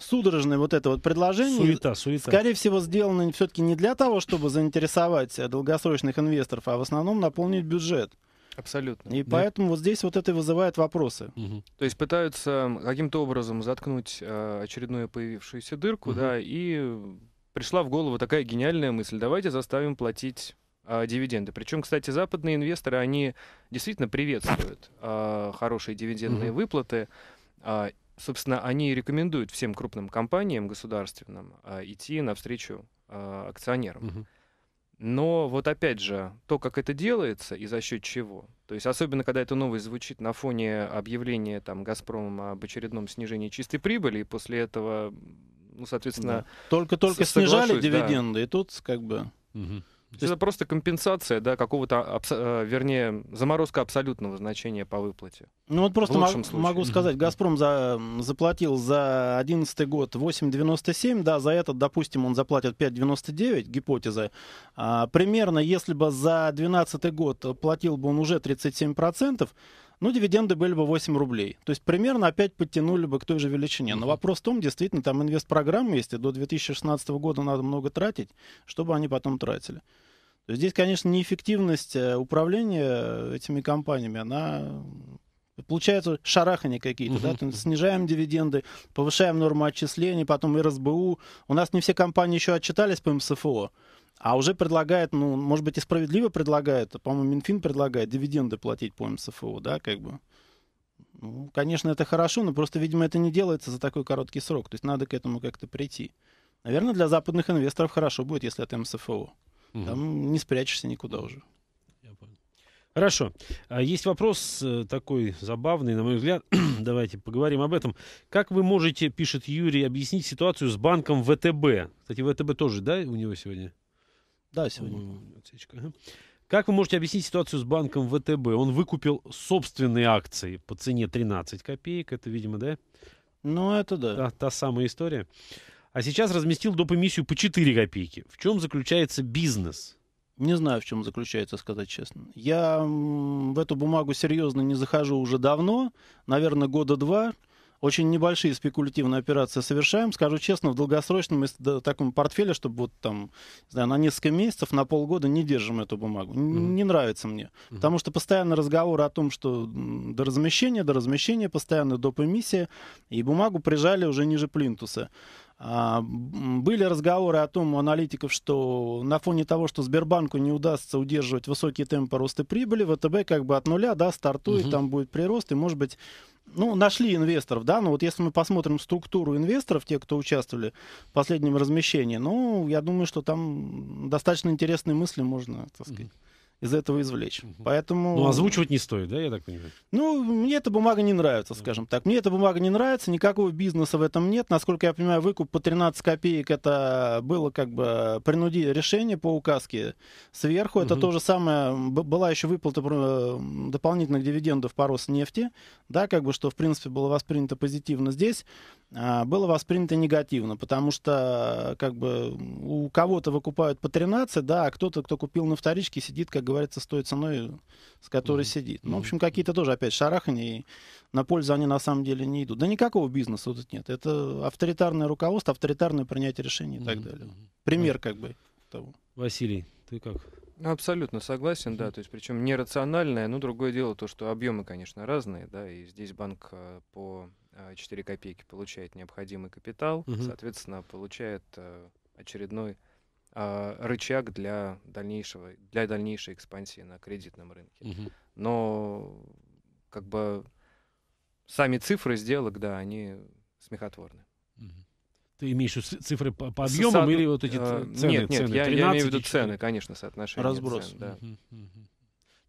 судорожное вот это вот предложение, суета, суета. скорее всего, сделано все-таки не для того, чтобы заинтересовать э, долгосрочных инвесторов, инвесторов, а в основном наполнить бюджет. Абсолютно. И да. поэтому вот здесь вот это вызывает вопросы. Угу. То есть пытаются каким-то образом заткнуть э, очередную появившуюся дырку, угу. да, и пришла в голову такая гениальная мысль: давайте заставим платить а, дивиденды. Причем, кстати, западные инвесторы они действительно приветствуют э, хорошие дивидендные угу. выплаты. Э, собственно, они рекомендуют всем крупным компаниям государственным э, идти навстречу э, акционерам. Угу. Но вот опять же, то, как это делается и за счет чего, то есть особенно, когда это новость звучит на фоне объявления там, «Газпромом» об очередном снижении чистой прибыли, и после этого, ну, соответственно... Только-только снижали дивиденды, да. и тут как бы... Угу. То есть это просто компенсация, да, какого-то, э, вернее, заморозка абсолютного значения по выплате. Ну вот просто м- могу сказать, «Газпром» за, заплатил за 2011 год 8,97, да, за этот, допустим, он заплатит 5,99, гипотеза. А, примерно, если бы за 2012 год платил бы он уже 37%, ну, дивиденды были бы 8 рублей. То есть примерно опять подтянули бы к той же величине. Но вопрос в том, действительно, там инвест-программы, и до 2016 года надо много тратить, чтобы они потом тратили. То есть здесь, конечно, неэффективность э, управления э, этими компаниями, она получается шарахания какие-то, угу. да, снижаем дивиденды, повышаем норму отчислений, потом РСБУ. У нас не все компании еще отчитались по МСФО. А уже предлагает, ну, может быть, и справедливо предлагает, по-моему, Минфин предлагает дивиденды платить по МСФО, да, как бы. Ну, конечно, это хорошо, но просто, видимо, это не делается за такой короткий срок. То есть надо к этому как-то прийти. Наверное, для западных инвесторов хорошо будет, если это МСФО. Угу. Там не спрячешься никуда уже. Хорошо. А есть вопрос э, такой забавный, на мой взгляд. Давайте поговорим об этом. Как вы можете, пишет Юрий, объяснить ситуацию с банком ВТБ? Кстати, ВТБ тоже, да, у него сегодня? Да, сегодня. Как вы можете объяснить ситуацию с банком ВТБ? Он выкупил собственные акции по цене 13 копеек. Это, видимо, да? Ну, это да. Та, та самая история. А сейчас разместил доп. эмиссию по 4 копейки. В чем заключается бизнес? Не знаю, в чем заключается, сказать честно. Я в эту бумагу серьезно не захожу уже давно, наверное, года два. Очень небольшие спекулятивные операции совершаем. Скажу честно, в долгосрочном таком портфеле, чтобы вот там, не знаю, на несколько месяцев, на полгода не держим эту бумагу. Mm-hmm. Не нравится мне. Mm-hmm. Потому что постоянно разговоры о том, что до размещения, до размещения, постоянно доп. эмиссия, и бумагу прижали уже ниже плинтуса. А, были разговоры о том у аналитиков, что на фоне того, что Сбербанку не удастся удерживать высокие темпы роста прибыли, ВТБ как бы от нуля, да, стартует, угу. там будет прирост, и может быть ну, нашли инвесторов, да, но вот если мы посмотрим структуру инвесторов, те, кто участвовали в последнем размещении, ну, я думаю, что там достаточно интересные мысли можно, так сказать из этого извлечь. Угу. Поэтому... Ну, озвучивать не стоит, да, я так понимаю? Ну, мне эта бумага не нравится, скажем так. Мне эта бумага не нравится, никакого бизнеса в этом нет. Насколько я понимаю, выкуп по 13 копеек, это было как бы принуди решение по указке сверху. Это угу. то же самое, была еще выплата дополнительных дивидендов по Роснефти, да, как бы, что, в принципе, было воспринято позитивно. Здесь а, было воспринято негативно, потому что как бы у кого-то выкупают по 13, да, а кто-то, кто купил на вторичке, сидит, как говорится, с той ценой, с которой mm-hmm. сидит. Ну, в общем, какие-то тоже опять шарахания, и на пользу они на самом деле не идут. Да никакого бизнеса тут нет. Это авторитарное руководство, авторитарное принятие решений и mm-hmm. так далее. Пример как бы того. Василий, ты как? Ну, абсолютно согласен, да. То есть, причем нерациональное, но другое дело то, что объемы, конечно, разные, да, и здесь банк а, по 4 э, копейки получает необходимый капитал, угу. соответственно, получает э, очередной а, рычаг для дальнейшего для дальнейшей экспансии на кредитном рынке. Угу. Но как бы сами цифры сделок, да, они смехотворны. Ты имеешь цифры по, по объемам Со... или вот эти э, цены? Нет, нет, цены, я, я имею в виду цены, конечно, соотношение. Разброс. Цен, да. угу, угу.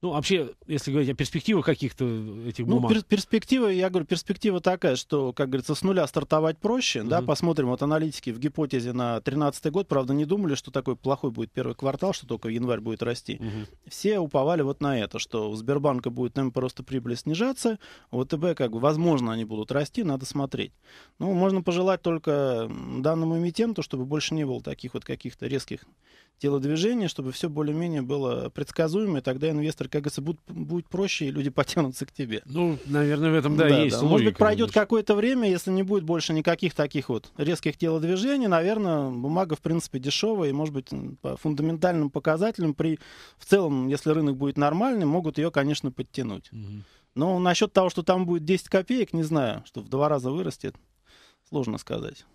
Ну, вообще, если говорить о перспективах каких-то этих ну, бумаг. Ну, пер- перспектива, я говорю, перспектива такая, что, как говорится, с нуля стартовать проще, mm-hmm. да, посмотрим, вот аналитики в гипотезе на 2013 год, правда, не думали, что такой плохой будет первый квартал, что только январь будет расти. Mm-hmm. Все уповали вот на это, что у Сбербанка будет темп просто прибыли снижаться, у ВТБ, как бы, возможно, они будут расти, надо смотреть. Ну, можно пожелать только данному эмитенту, чтобы больше не было таких вот каких-то резких телодвижение, чтобы все более-менее было предсказуемо, и тогда инвестор, как говорится, будет, будет проще, и люди потянутся к тебе. Ну, наверное, в этом, да, да есть да. Логика, Может быть, пройдет какое-то время, если не будет больше никаких таких вот резких телодвижений, наверное, бумага, в принципе, дешевая, и, может быть, по фундаментальным показателям, при, в целом, если рынок будет нормальный, могут ее, конечно, подтянуть. Угу. Но насчет того, что там будет 10 копеек, не знаю, что в два раза вырастет, сложно сказать.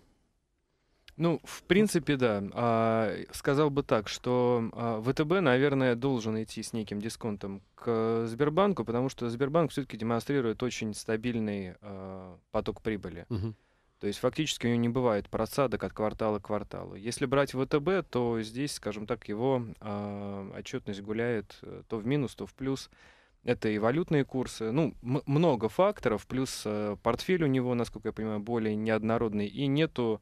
Ну, в принципе, да. А, э, сказал бы так, что а, ВТБ, наверное, должен идти с неким дисконтом к Сбербанку, потому что Сбербанк все-таки демонстрирует очень стабильный а, поток прибыли. Угу. То есть фактически у него не бывает просадок от квартала к кварталу. Если брать ВТБ, то здесь, скажем так, его а, отчетность гуляет э, то в минус, то в плюс. Это и валютные курсы, ну, много факторов, плюс э, портфель у него, насколько я понимаю, более неоднородный, и нету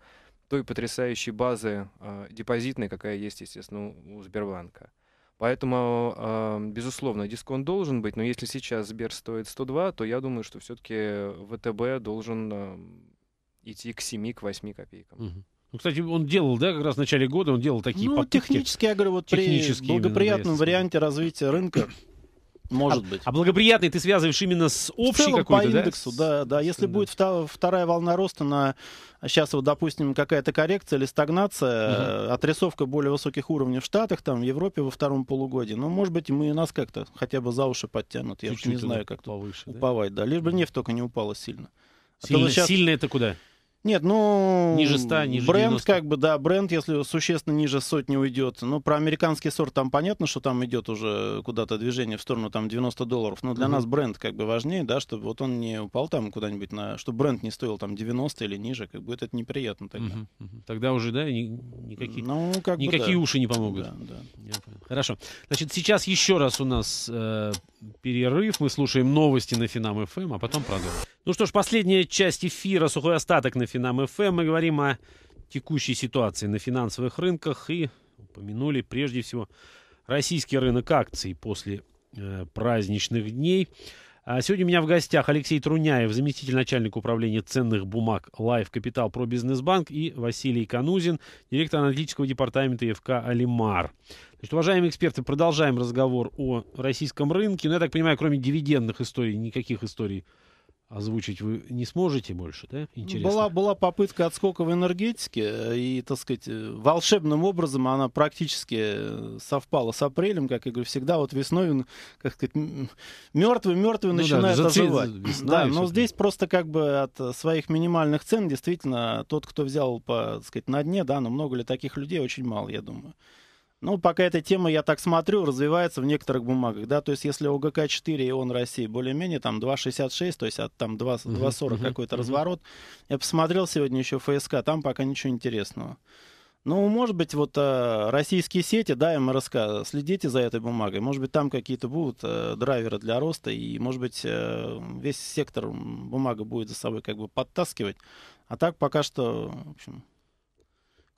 той потрясающей базы э, депозитной, какая есть, естественно, у Сбербанка. Поэтому, э, безусловно, дисконт должен быть, но если сейчас Сбер стоит 102, то я думаю, что все-таки ВТБ должен э, идти к 7, к 8 копейкам. Ну, кстати, он делал, да, как раз в начале года он делал такие ну, попытки. технически, я говорю, вот при благоприятном варианте развития рынка может а, быть. А благоприятный ты связываешь именно с общей какой-то, да? индексу, да, да. Если да. будет вторая волна роста на сейчас вот, допустим, какая-то коррекция или стагнация, угу. отрисовка более высоких уровней в Штатах, там, в Европе во втором полугодии, ну, может быть, мы и нас как-то хотя бы за уши подтянут. Я чуть не знаю, как повыше, уповать, да? да. Лишь бы нефть только не упала сильно. А сильно, а сейчас... сильно это куда? Нет, ну... Ниже 100, ниже Бренд 90. как бы, да, бренд, если существенно ниже сотни уйдет. Ну, про американский сорт там понятно, что там идет уже куда-то движение в сторону там 90 долларов. Но для mm-hmm. нас бренд как бы важнее, да, чтобы вот он не упал там куда-нибудь на... Чтобы бренд не стоил там 90 или ниже, как бы это неприятно тогда. Mm-hmm. Тогда уже, да, ни, никакие, ну, как никакие бы, да. уши не помогут. Да, да. Хорошо. Значит, сейчас еще раз у нас э, перерыв. Мы слушаем новости на Финам-ФМ, эм, а потом продолжим. Ну что ж, последняя часть эфира «Сухой остаток» на Финам ФМ. Мы говорим о текущей ситуации на финансовых рынках и упомянули прежде всего российский рынок акций после э, праздничных дней. А сегодня у меня в гостях Алексей Труняев, заместитель начальника управления ценных бумаг Life Capital Pro про Бизнесбанк и Василий Канузин, директор аналитического департамента ФК «Алимар». Значит, уважаемые эксперты, продолжаем разговор о российском рынке. Но ну, я так понимаю, кроме дивидендных историй, никаких историй озвучить вы не сможете больше, да? Интересно. Была, была попытка отскока в энергетике, э, и, так сказать, э, волшебным образом она практически э, совпала с апрелем, как я говорю, всегда вот весной, как сказать, мертвый-мертвый ну, начинает да, оживать. Весна, да, но здесь просто как бы от своих минимальных цен действительно тот, кто взял, по, так сказать, на дне, да, но много ли таких людей, очень мало, я думаю. Ну, пока эта тема, я так смотрю, развивается в некоторых бумагах, да, то есть если ОГК 4 и он России более-менее там 2,66, то есть от там 2,40 uh-huh, какой-то uh-huh. разворот, я посмотрел сегодня еще ФСК, там пока ничего интересного. Ну, может быть, вот э, российские сети, да, МРСК, следите за этой бумагой. Может быть, там какие-то будут э, драйверы для роста, и, может быть, э, весь сектор бумага будет за собой как бы подтаскивать. А так пока что, в общем,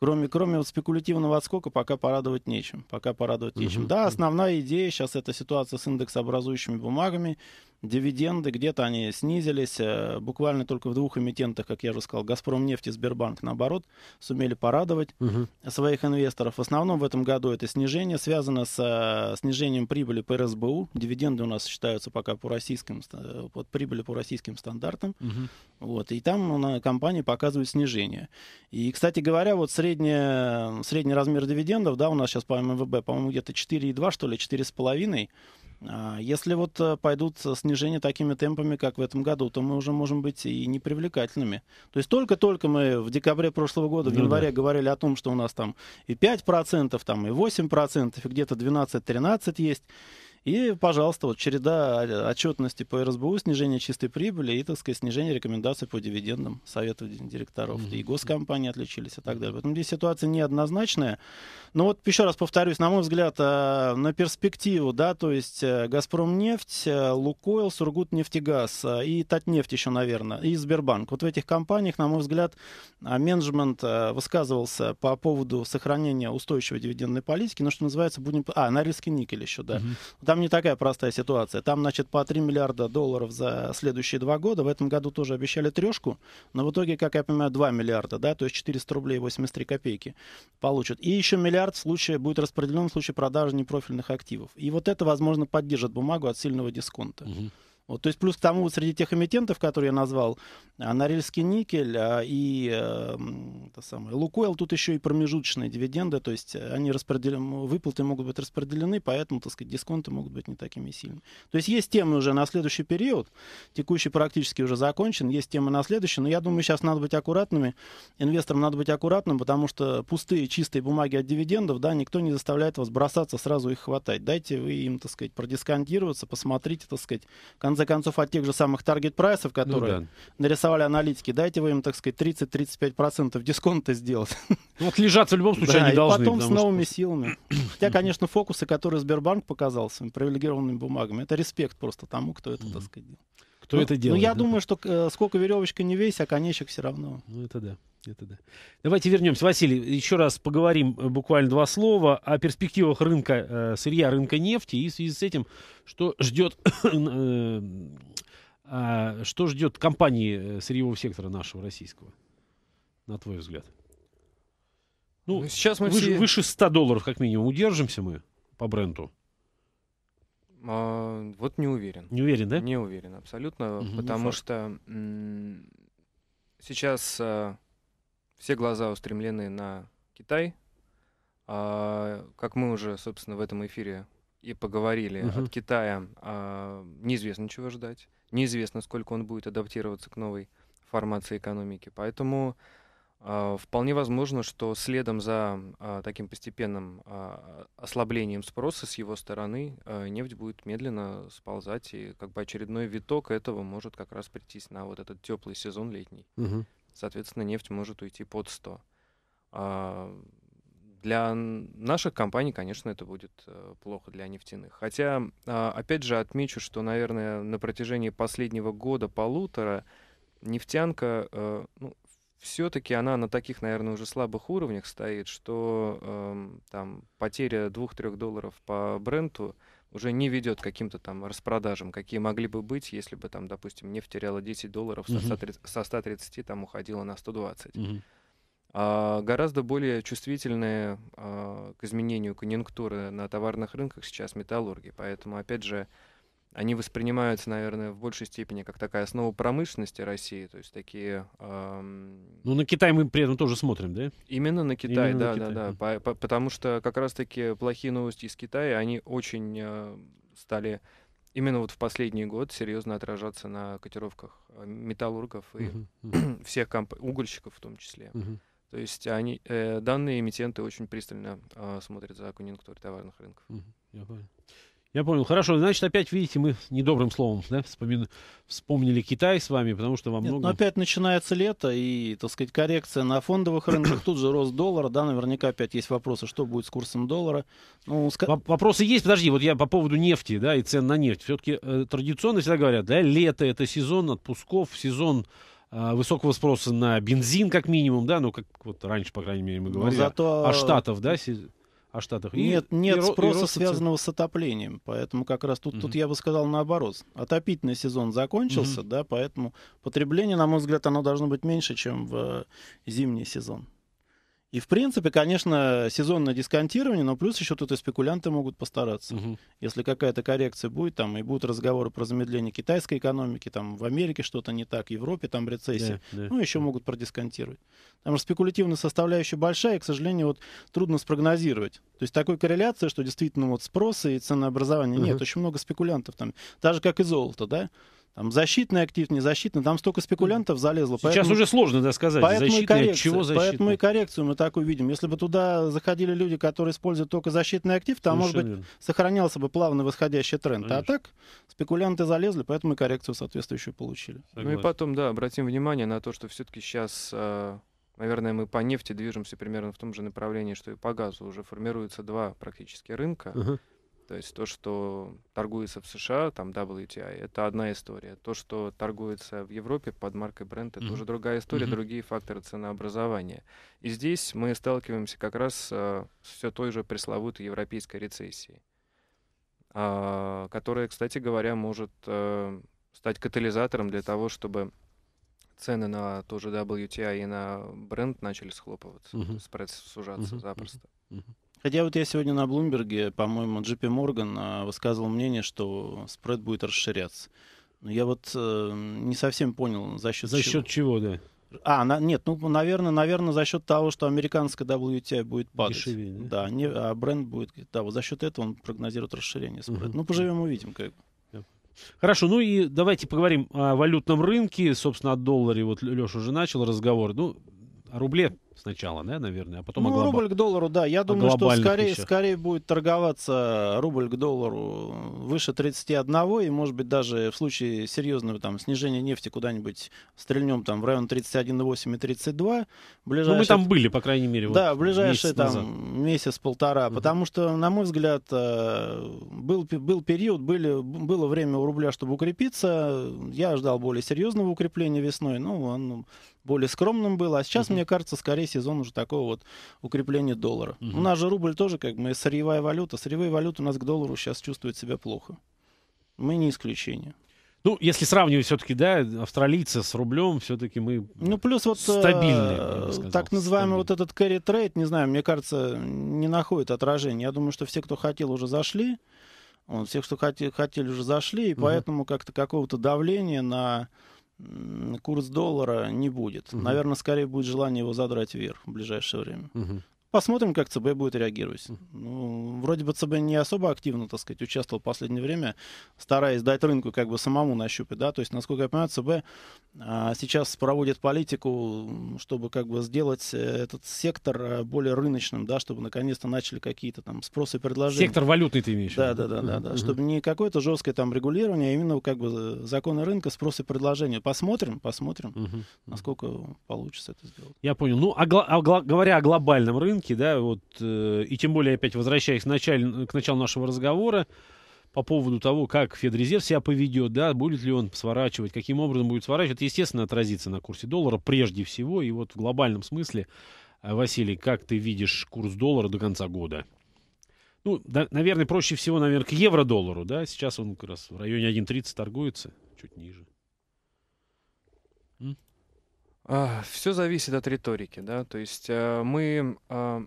Кроме, кроме вот спекулятивного отскока пока порадовать нечем. Пока порадовать нечем. Угу. Да, основная идея сейчас это ситуация с индексообразующими бумагами. Дивиденды где-то они снизились. Э, буквально только в двух эмитентах, как я уже сказал, Газпром нефть и Сбербанк, наоборот, сумели порадовать угу. своих инвесторов. В основном в этом году это снижение связано с э, снижением прибыли по РСБУ. Дивиденды у нас считаются пока по российским, под прибыли по российским стандартам. Угу. Вот, и там на компании показывают снижение. И, кстати говоря, вот средняя, средний размер дивидендов, да, у нас сейчас по МВБ, по-моему, где-то 4,2, что ли, 4,5. А, если вот э, пойдут э, снижения такими темпами, как в этом году, то мы уже можем быть и непривлекательными. То есть только-только мы в декабре прошлого года, в ну январе ну, да. говорили о том, что у нас там и 5%, там и 8%, и где-то 12-13% есть. И, пожалуйста, вот череда отчетности по РСБУ, снижение чистой прибыли и, так сказать, снижение рекомендаций по дивидендам советов директоров. Mm-hmm. И госкомпании отличились и так далее. Поэтому здесь ситуация неоднозначная. Но вот еще раз повторюсь, на мой взгляд, э, на перспективу, да, то есть э, Газпром нефть, э, Лукойл, Сургутнефтегаз и Татнефть еще, наверное, и Сбербанк. Вот в этих компаниях, на мой взгляд, а, менеджмент высказывался по поводу сохранения устойчивой дивидендной политики, но ну, что называется, будем... А, на риске никель еще, да. Mm-hmm там не такая простая ситуация. Там, значит, по 3 миллиарда долларов за следующие два года. В этом году тоже обещали трешку, но в итоге, как я понимаю, 2 миллиарда, да, то есть 400 рублей 83 копейки получат. И еще миллиард в случае, будет распределен в случае продажи непрофильных активов. И вот это, возможно, поддержит бумагу от сильного дисконта. Угу. Вот, то есть плюс к тому, среди тех эмитентов, которые я назвал, а, Норильский никель а, и эм, это самое, Лукойл, тут еще и промежуточные дивиденды, то есть э, они распределены, выплаты могут быть распределены, поэтому, так сказать, дисконты могут быть не такими сильными. То есть есть темы уже на следующий период, текущий практически уже закончен, есть темы на следующий, но я думаю, сейчас надо быть аккуратными, инвесторам надо быть аккуратным, потому что пустые чистые бумаги от дивидендов, да, никто не заставляет вас бросаться, сразу их хватать. Дайте вы им, так сказать, продисконтироваться, посмотрите, так сказать, конце концов, от тех же самых таргет-прайсов, ну которые ну, да. нарисовали аналитики, дайте вы им, так сказать, 30-35% дисконта сделать. Ну, лежаться в любом случае да, они и должны. потом с новыми что... силами. Хотя, конечно, фокусы, которые Сбербанк показал своими привилегированными бумагами, это респект просто тому, кто это, так сказать, делал. Кто ну, это ну, делает? Ну, я да? думаю, что э, сколько веревочка не весь, а конечек все равно. Ну, это да это да. Давайте вернемся. Василий, еще раз поговорим э, буквально два слова о перспективах рынка э, сырья, рынка нефти и в связи с этим, что ждет, э, э, что ждет компании э, сырьевого сектора нашего российского, на твой взгляд? Ну, ну сейчас мы выше, все... выше 100 долларов как минимум удержимся мы по бренду. А, вот не уверен. Не уверен, да? Не уверен, абсолютно, угу, потому что сейчас а, все глаза устремлены на Китай. А, как мы уже, собственно, в этом эфире и поговорили, угу. от Китая а, неизвестно чего ждать, неизвестно, сколько он будет адаптироваться к новой формации экономики. Поэтому а, вполне возможно, что следом за а, таким постепенным а, ослаблением спроса с его стороны а, нефть будет медленно сползать, и как бы очередной виток этого может как раз прийтись на вот этот теплый сезон летний. Угу соответственно, нефть может уйти под 100. А, для наших компаний, конечно, это будет э, плохо для нефтяных. Хотя, а, опять же, отмечу, что, наверное, на протяжении последнего года-полутора нефтянка, э, ну, все-таки она на таких, наверное, уже слабых уровнях стоит, что эм, там потеря 2-3 долларов по бренду – уже не ведет к каким-то там распродажам, какие могли бы быть, если бы там, допустим, нефть теряла 10 долларов со, 130, со 130 там уходила на 120. А, гораздо более чувствительные а, к изменению конъюнктуры на товарных рынках сейчас металлурги. Поэтому, опять же, они воспринимаются, наверное, в большей степени как такая основа промышленности России, то есть такие... Эм... Ну, на Китай мы при этом тоже смотрим, да? Именно на Китай, Именно да, на Китай. да, да. По, по, потому что как раз-таки плохие новости из Китая, они очень э, стали именно вот в последний год серьезно отражаться на котировках а, металлургов и uh-huh, uh-huh. всех комп... угольщиков в том числе. Uh-huh. То есть они, э, данные эмитенты очень пристально э, смотрят за конъюнктурой товарных рынков. Uh-huh. Я понял. Я понял. Хорошо. Значит, опять, видите, мы недобрым словом да, вспомин... вспомнили Китай с вами, потому что вам ну, много. но опять начинается лето, и, так сказать, коррекция на фондовых рынках. Тут же рост доллара, да, наверняка опять есть вопросы, что будет с курсом доллара. Ну, ска... Вопросы есть, подожди, вот я по поводу нефти, да, и цен на нефть. Все-таки э, традиционно всегда говорят, да, лето — это сезон отпусков, сезон э, высокого спроса на бензин, как минимум, да, ну, как вот раньше, по крайней мере, мы ну, говорили, зато... а, а штатов, да? о Штатах. Нет, и, нет и, спроса, и связанного с отоплением. Поэтому как раз тут, угу. тут я бы сказал наоборот. Отопительный сезон закончился, угу. да, поэтому потребление, на мой взгляд, оно должно быть меньше, чем в э, зимний сезон. И, в принципе, конечно, сезонное дисконтирование, но плюс еще тут и спекулянты могут постараться. Угу. Если какая-то коррекция будет, там, и будут разговоры про замедление китайской экономики, там, в Америке что-то не так, в Европе там рецессия, да, да, ну, еще да. могут продисконтировать. Там же спекулятивная составляющая большая, и, к сожалению, вот трудно спрогнозировать. То есть такой корреляции, что действительно вот спроса и ценообразования угу. нет, очень много спекулянтов там, так же, как и золото, да? Там защитный актив, незащитный, там столько спекулянтов залезло. Сейчас поэтому, уже сложно да, сказать, поэтому и коррекция, чего защитный. Поэтому и коррекцию мы такую видим. Если бы туда заходили люди, которые используют только защитный актив, там, может быть, верно. сохранялся бы плавный восходящий тренд. А Конечно. А так спекулянты залезли, поэтому и коррекцию соответствующую получили. Согласен. Ну и потом, да, обратим внимание на то, что все-таки сейчас э, наверное, мы по нефти движемся примерно в том же направлении, что и по газу. Уже формируются два практически рынка. Uh-huh. То есть то, что торгуется в США, там WTI, это одна история. То, что торгуется в Европе под маркой бренд, это mm-hmm. уже другая история, mm-hmm. другие факторы ценообразования. И здесь мы сталкиваемся как раз э, с все той же пресловутой европейской рецессией, а, которая, кстати говоря, может э, стать катализатором для того, чтобы цены на тоже WTI и на бренд начали схлопываться, mm-hmm. спред сужаться mm-hmm. запросто. Mm-hmm. Хотя вот я сегодня на Блумберге, по-моему, JP Морган а, высказывал мнение, что спред будет расширяться. Но я вот э, не совсем понял, за счет чего. За счет чего, да. А, на, нет, ну, наверное, наверное, за счет того, что американская WTI будет падать. Дешевее, да? да не, а бренд будет... Да, вот за счет этого он прогнозирует расширение спреда. Угу. Ну, поживем, увидим, как бы. Хорошо, ну и давайте поговорим о валютном рынке, собственно, о долларе. Вот Леша уже начал разговор. Ну, рубле сначала, да, наверное, а потом... Ну, глоб... рубль к доллару, да. Я думаю, что скорее, еще. скорее будет торговаться рубль к доллару выше 31, и, может быть, даже в случае серьезного там снижения нефти куда-нибудь стрельнем там в район 31,8 и 32. Ну, ближайшие... Ну, мы там были, по крайней мере, вот Да, ближайшие месяц там месяц-полтора, угу. потому что, на мой взгляд, э, был, был период, были, было время у рубля, чтобы укрепиться. Я ждал более серьезного укрепления весной, но ну, он более скромным было. А сейчас, угу. мне кажется, скорее сезон уже такого вот укрепления доллара. Угу. У нас же рубль тоже как бы сырьевая валюта. Сырьевые валюты у нас к доллару сейчас чувствуют себя плохо. Мы не исключение. Ну, если сравнивать все-таки, да, австралийца с рублем, все-таки мы ну, плюс вот, стабильные. Э, сказал, так называемый стабильный. вот этот carry трейд, не знаю, мне кажется, не находит отражения. Я думаю, что все, кто хотел, уже зашли. Вот, все, кто хотели, хотели, уже зашли. И угу. поэтому как-то какого-то давления на курс доллара не будет. Угу. Наверное, скорее будет желание его задрать вверх в ближайшее время. Угу. Посмотрим, как ЦБ будет реагировать. Ну, вроде бы ЦБ не особо активно, так сказать, участвовал в последнее время, стараясь дать рынку как бы самому нащупать, да, то есть, насколько я понимаю, ЦБ а, сейчас проводит политику, чтобы как бы сделать э, этот сектор э, более рыночным, да, чтобы наконец-то начали какие-то там спросы и предложения. Сектор валютный ты имеешь? Да, да, да, да, да, чтобы не какое-то жесткое там регулирование, а именно как бы э, законы рынка, спрос и предложение. Посмотрим, посмотрим, насколько получится это сделать. Я понял. Ну, а, а, говоря о глобальном рынке, рынке, да, вот, э, и тем более, опять возвращаясь к, началь, к началу нашего разговора, по поводу того, как Федрезерв себя поведет, да, будет ли он сворачивать, каким образом будет сворачивать, это, естественно, отразится на курсе доллара прежде всего. И вот в глобальном смысле, э, Василий, как ты видишь курс доллара до конца года? Ну, да, наверное, проще всего, наверное, к евро-доллару, да? Сейчас он как раз в районе 1.30 торгуется, чуть ниже. А, все зависит от риторики, да, то есть э, мы а,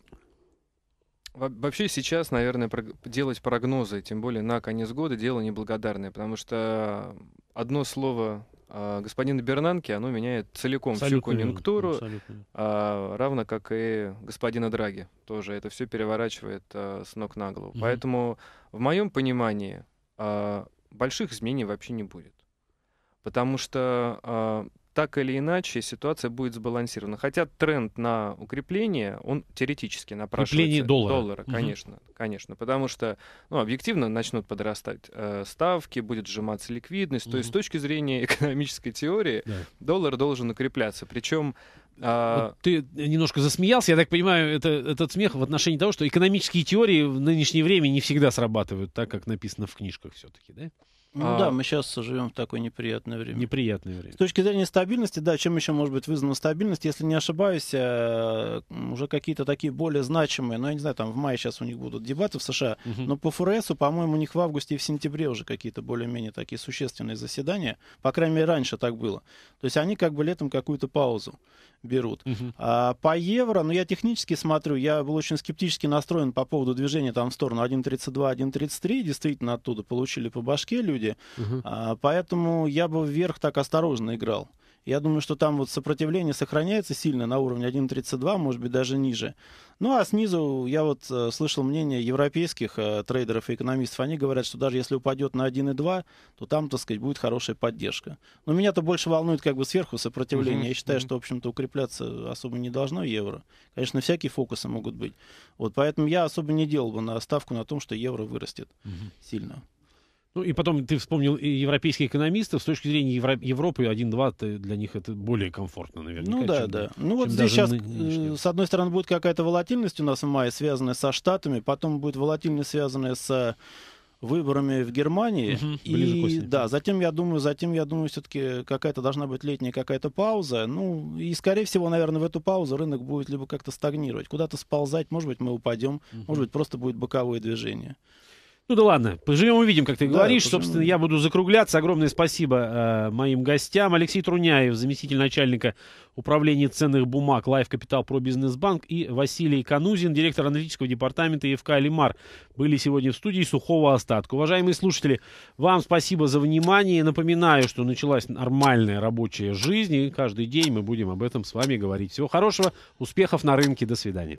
Вообще сейчас, наверное, делать прогнозы, тем более на конец года, дело неблагодарное, потому что одно слово а, господина Бернанки, оно меняет целиком абсолютно всю конъюнктуру, абсолютно. равно как и господина Драги тоже. Это все переворачивает с ног на голову. Угу. Поэтому в моем понимании больших изменений вообще не будет. Потому что так или иначе ситуация будет сбалансирована. Хотя тренд на укрепление, он теоретически напрашивается. Укрепление доллара. Доллара, конечно, угу. конечно. Потому что ну, объективно начнут подрастать э, ставки, будет сжиматься ликвидность. Угу. То есть с точки зрения экономической теории да. доллар должен укрепляться. Причем а... Вот ты немножко засмеялся, я так понимаю, это, этот смех в отношении того, что экономические теории в нынешнее время не всегда срабатывают так, как написано в книжках все-таки, да? Ну а... да, мы сейчас живем в такое неприятное время. Неприятное время. С точки зрения стабильности, да, чем еще может быть вызвана стабильность, если не ошибаюсь, э, уже какие-то такие более значимые, ну я не знаю, там в мае сейчас у них будут дебаты в США, угу. но по ФРСу, по-моему, у них в августе и в сентябре уже какие-то более-менее такие существенные заседания, по крайней мере раньше так было. То есть они как бы летом какую-то паузу берут. Угу. А по евро, ну я технически смотрю, я был очень скептически настроен по поводу движения там в сторону 1.32, 1.33, действительно оттуда получили по башке люди, угу. а, поэтому я бы вверх так осторожно играл. Я думаю, что там вот сопротивление сохраняется сильно на уровне 1.32, может быть, даже ниже. Ну а снизу я вот э, слышал мнение европейских э, трейдеров и экономистов. Они говорят, что даже если упадет на 1.2, то там, так сказать, будет хорошая поддержка. Но меня-то больше волнует как бы сверху сопротивление. uh я считаю, uh что, в общем-то, укрепляться особо не должно евро. Конечно, всякие фокусы могут быть. Вот поэтому я особо не делал бы на ставку на том, что евро вырастет uh сильно. Ну и потом ты вспомнил и европейских экономистов. С точки зрения Евро- Европы 1-2 для них это более комфортно, наверное. Ну да, чем, да. Ну вот здесь сейчас, э, с одной стороны, будет какая-то волатильность у нас в мае, связанная со Штатами, потом будет волатильность, связанная с выборами в Германии. Угу, и да, затем я думаю, затем я думаю, все-таки какая-то должна быть летняя какая-то пауза. Ну и скорее всего, наверное, в эту паузу рынок будет либо как-то стагнировать, куда-то сползать, может быть, мы упадем, угу. может быть, просто будет боковое движение. Ну да ладно, поживем увидим, как ты да, говоришь. Поживем. Собственно, я буду закругляться. Огромное спасибо э, моим гостям. Алексей Труняев, заместитель начальника управления ценных бумаг Life Capital Pro Business Bank и Василий Канузин, директор аналитического департамента ЕФК «Лимар», были сегодня в студии сухого остатка. Уважаемые слушатели, вам спасибо за внимание. Напоминаю, что началась нормальная рабочая жизнь, и каждый день мы будем об этом с вами говорить. Всего хорошего, успехов на рынке, до свидания.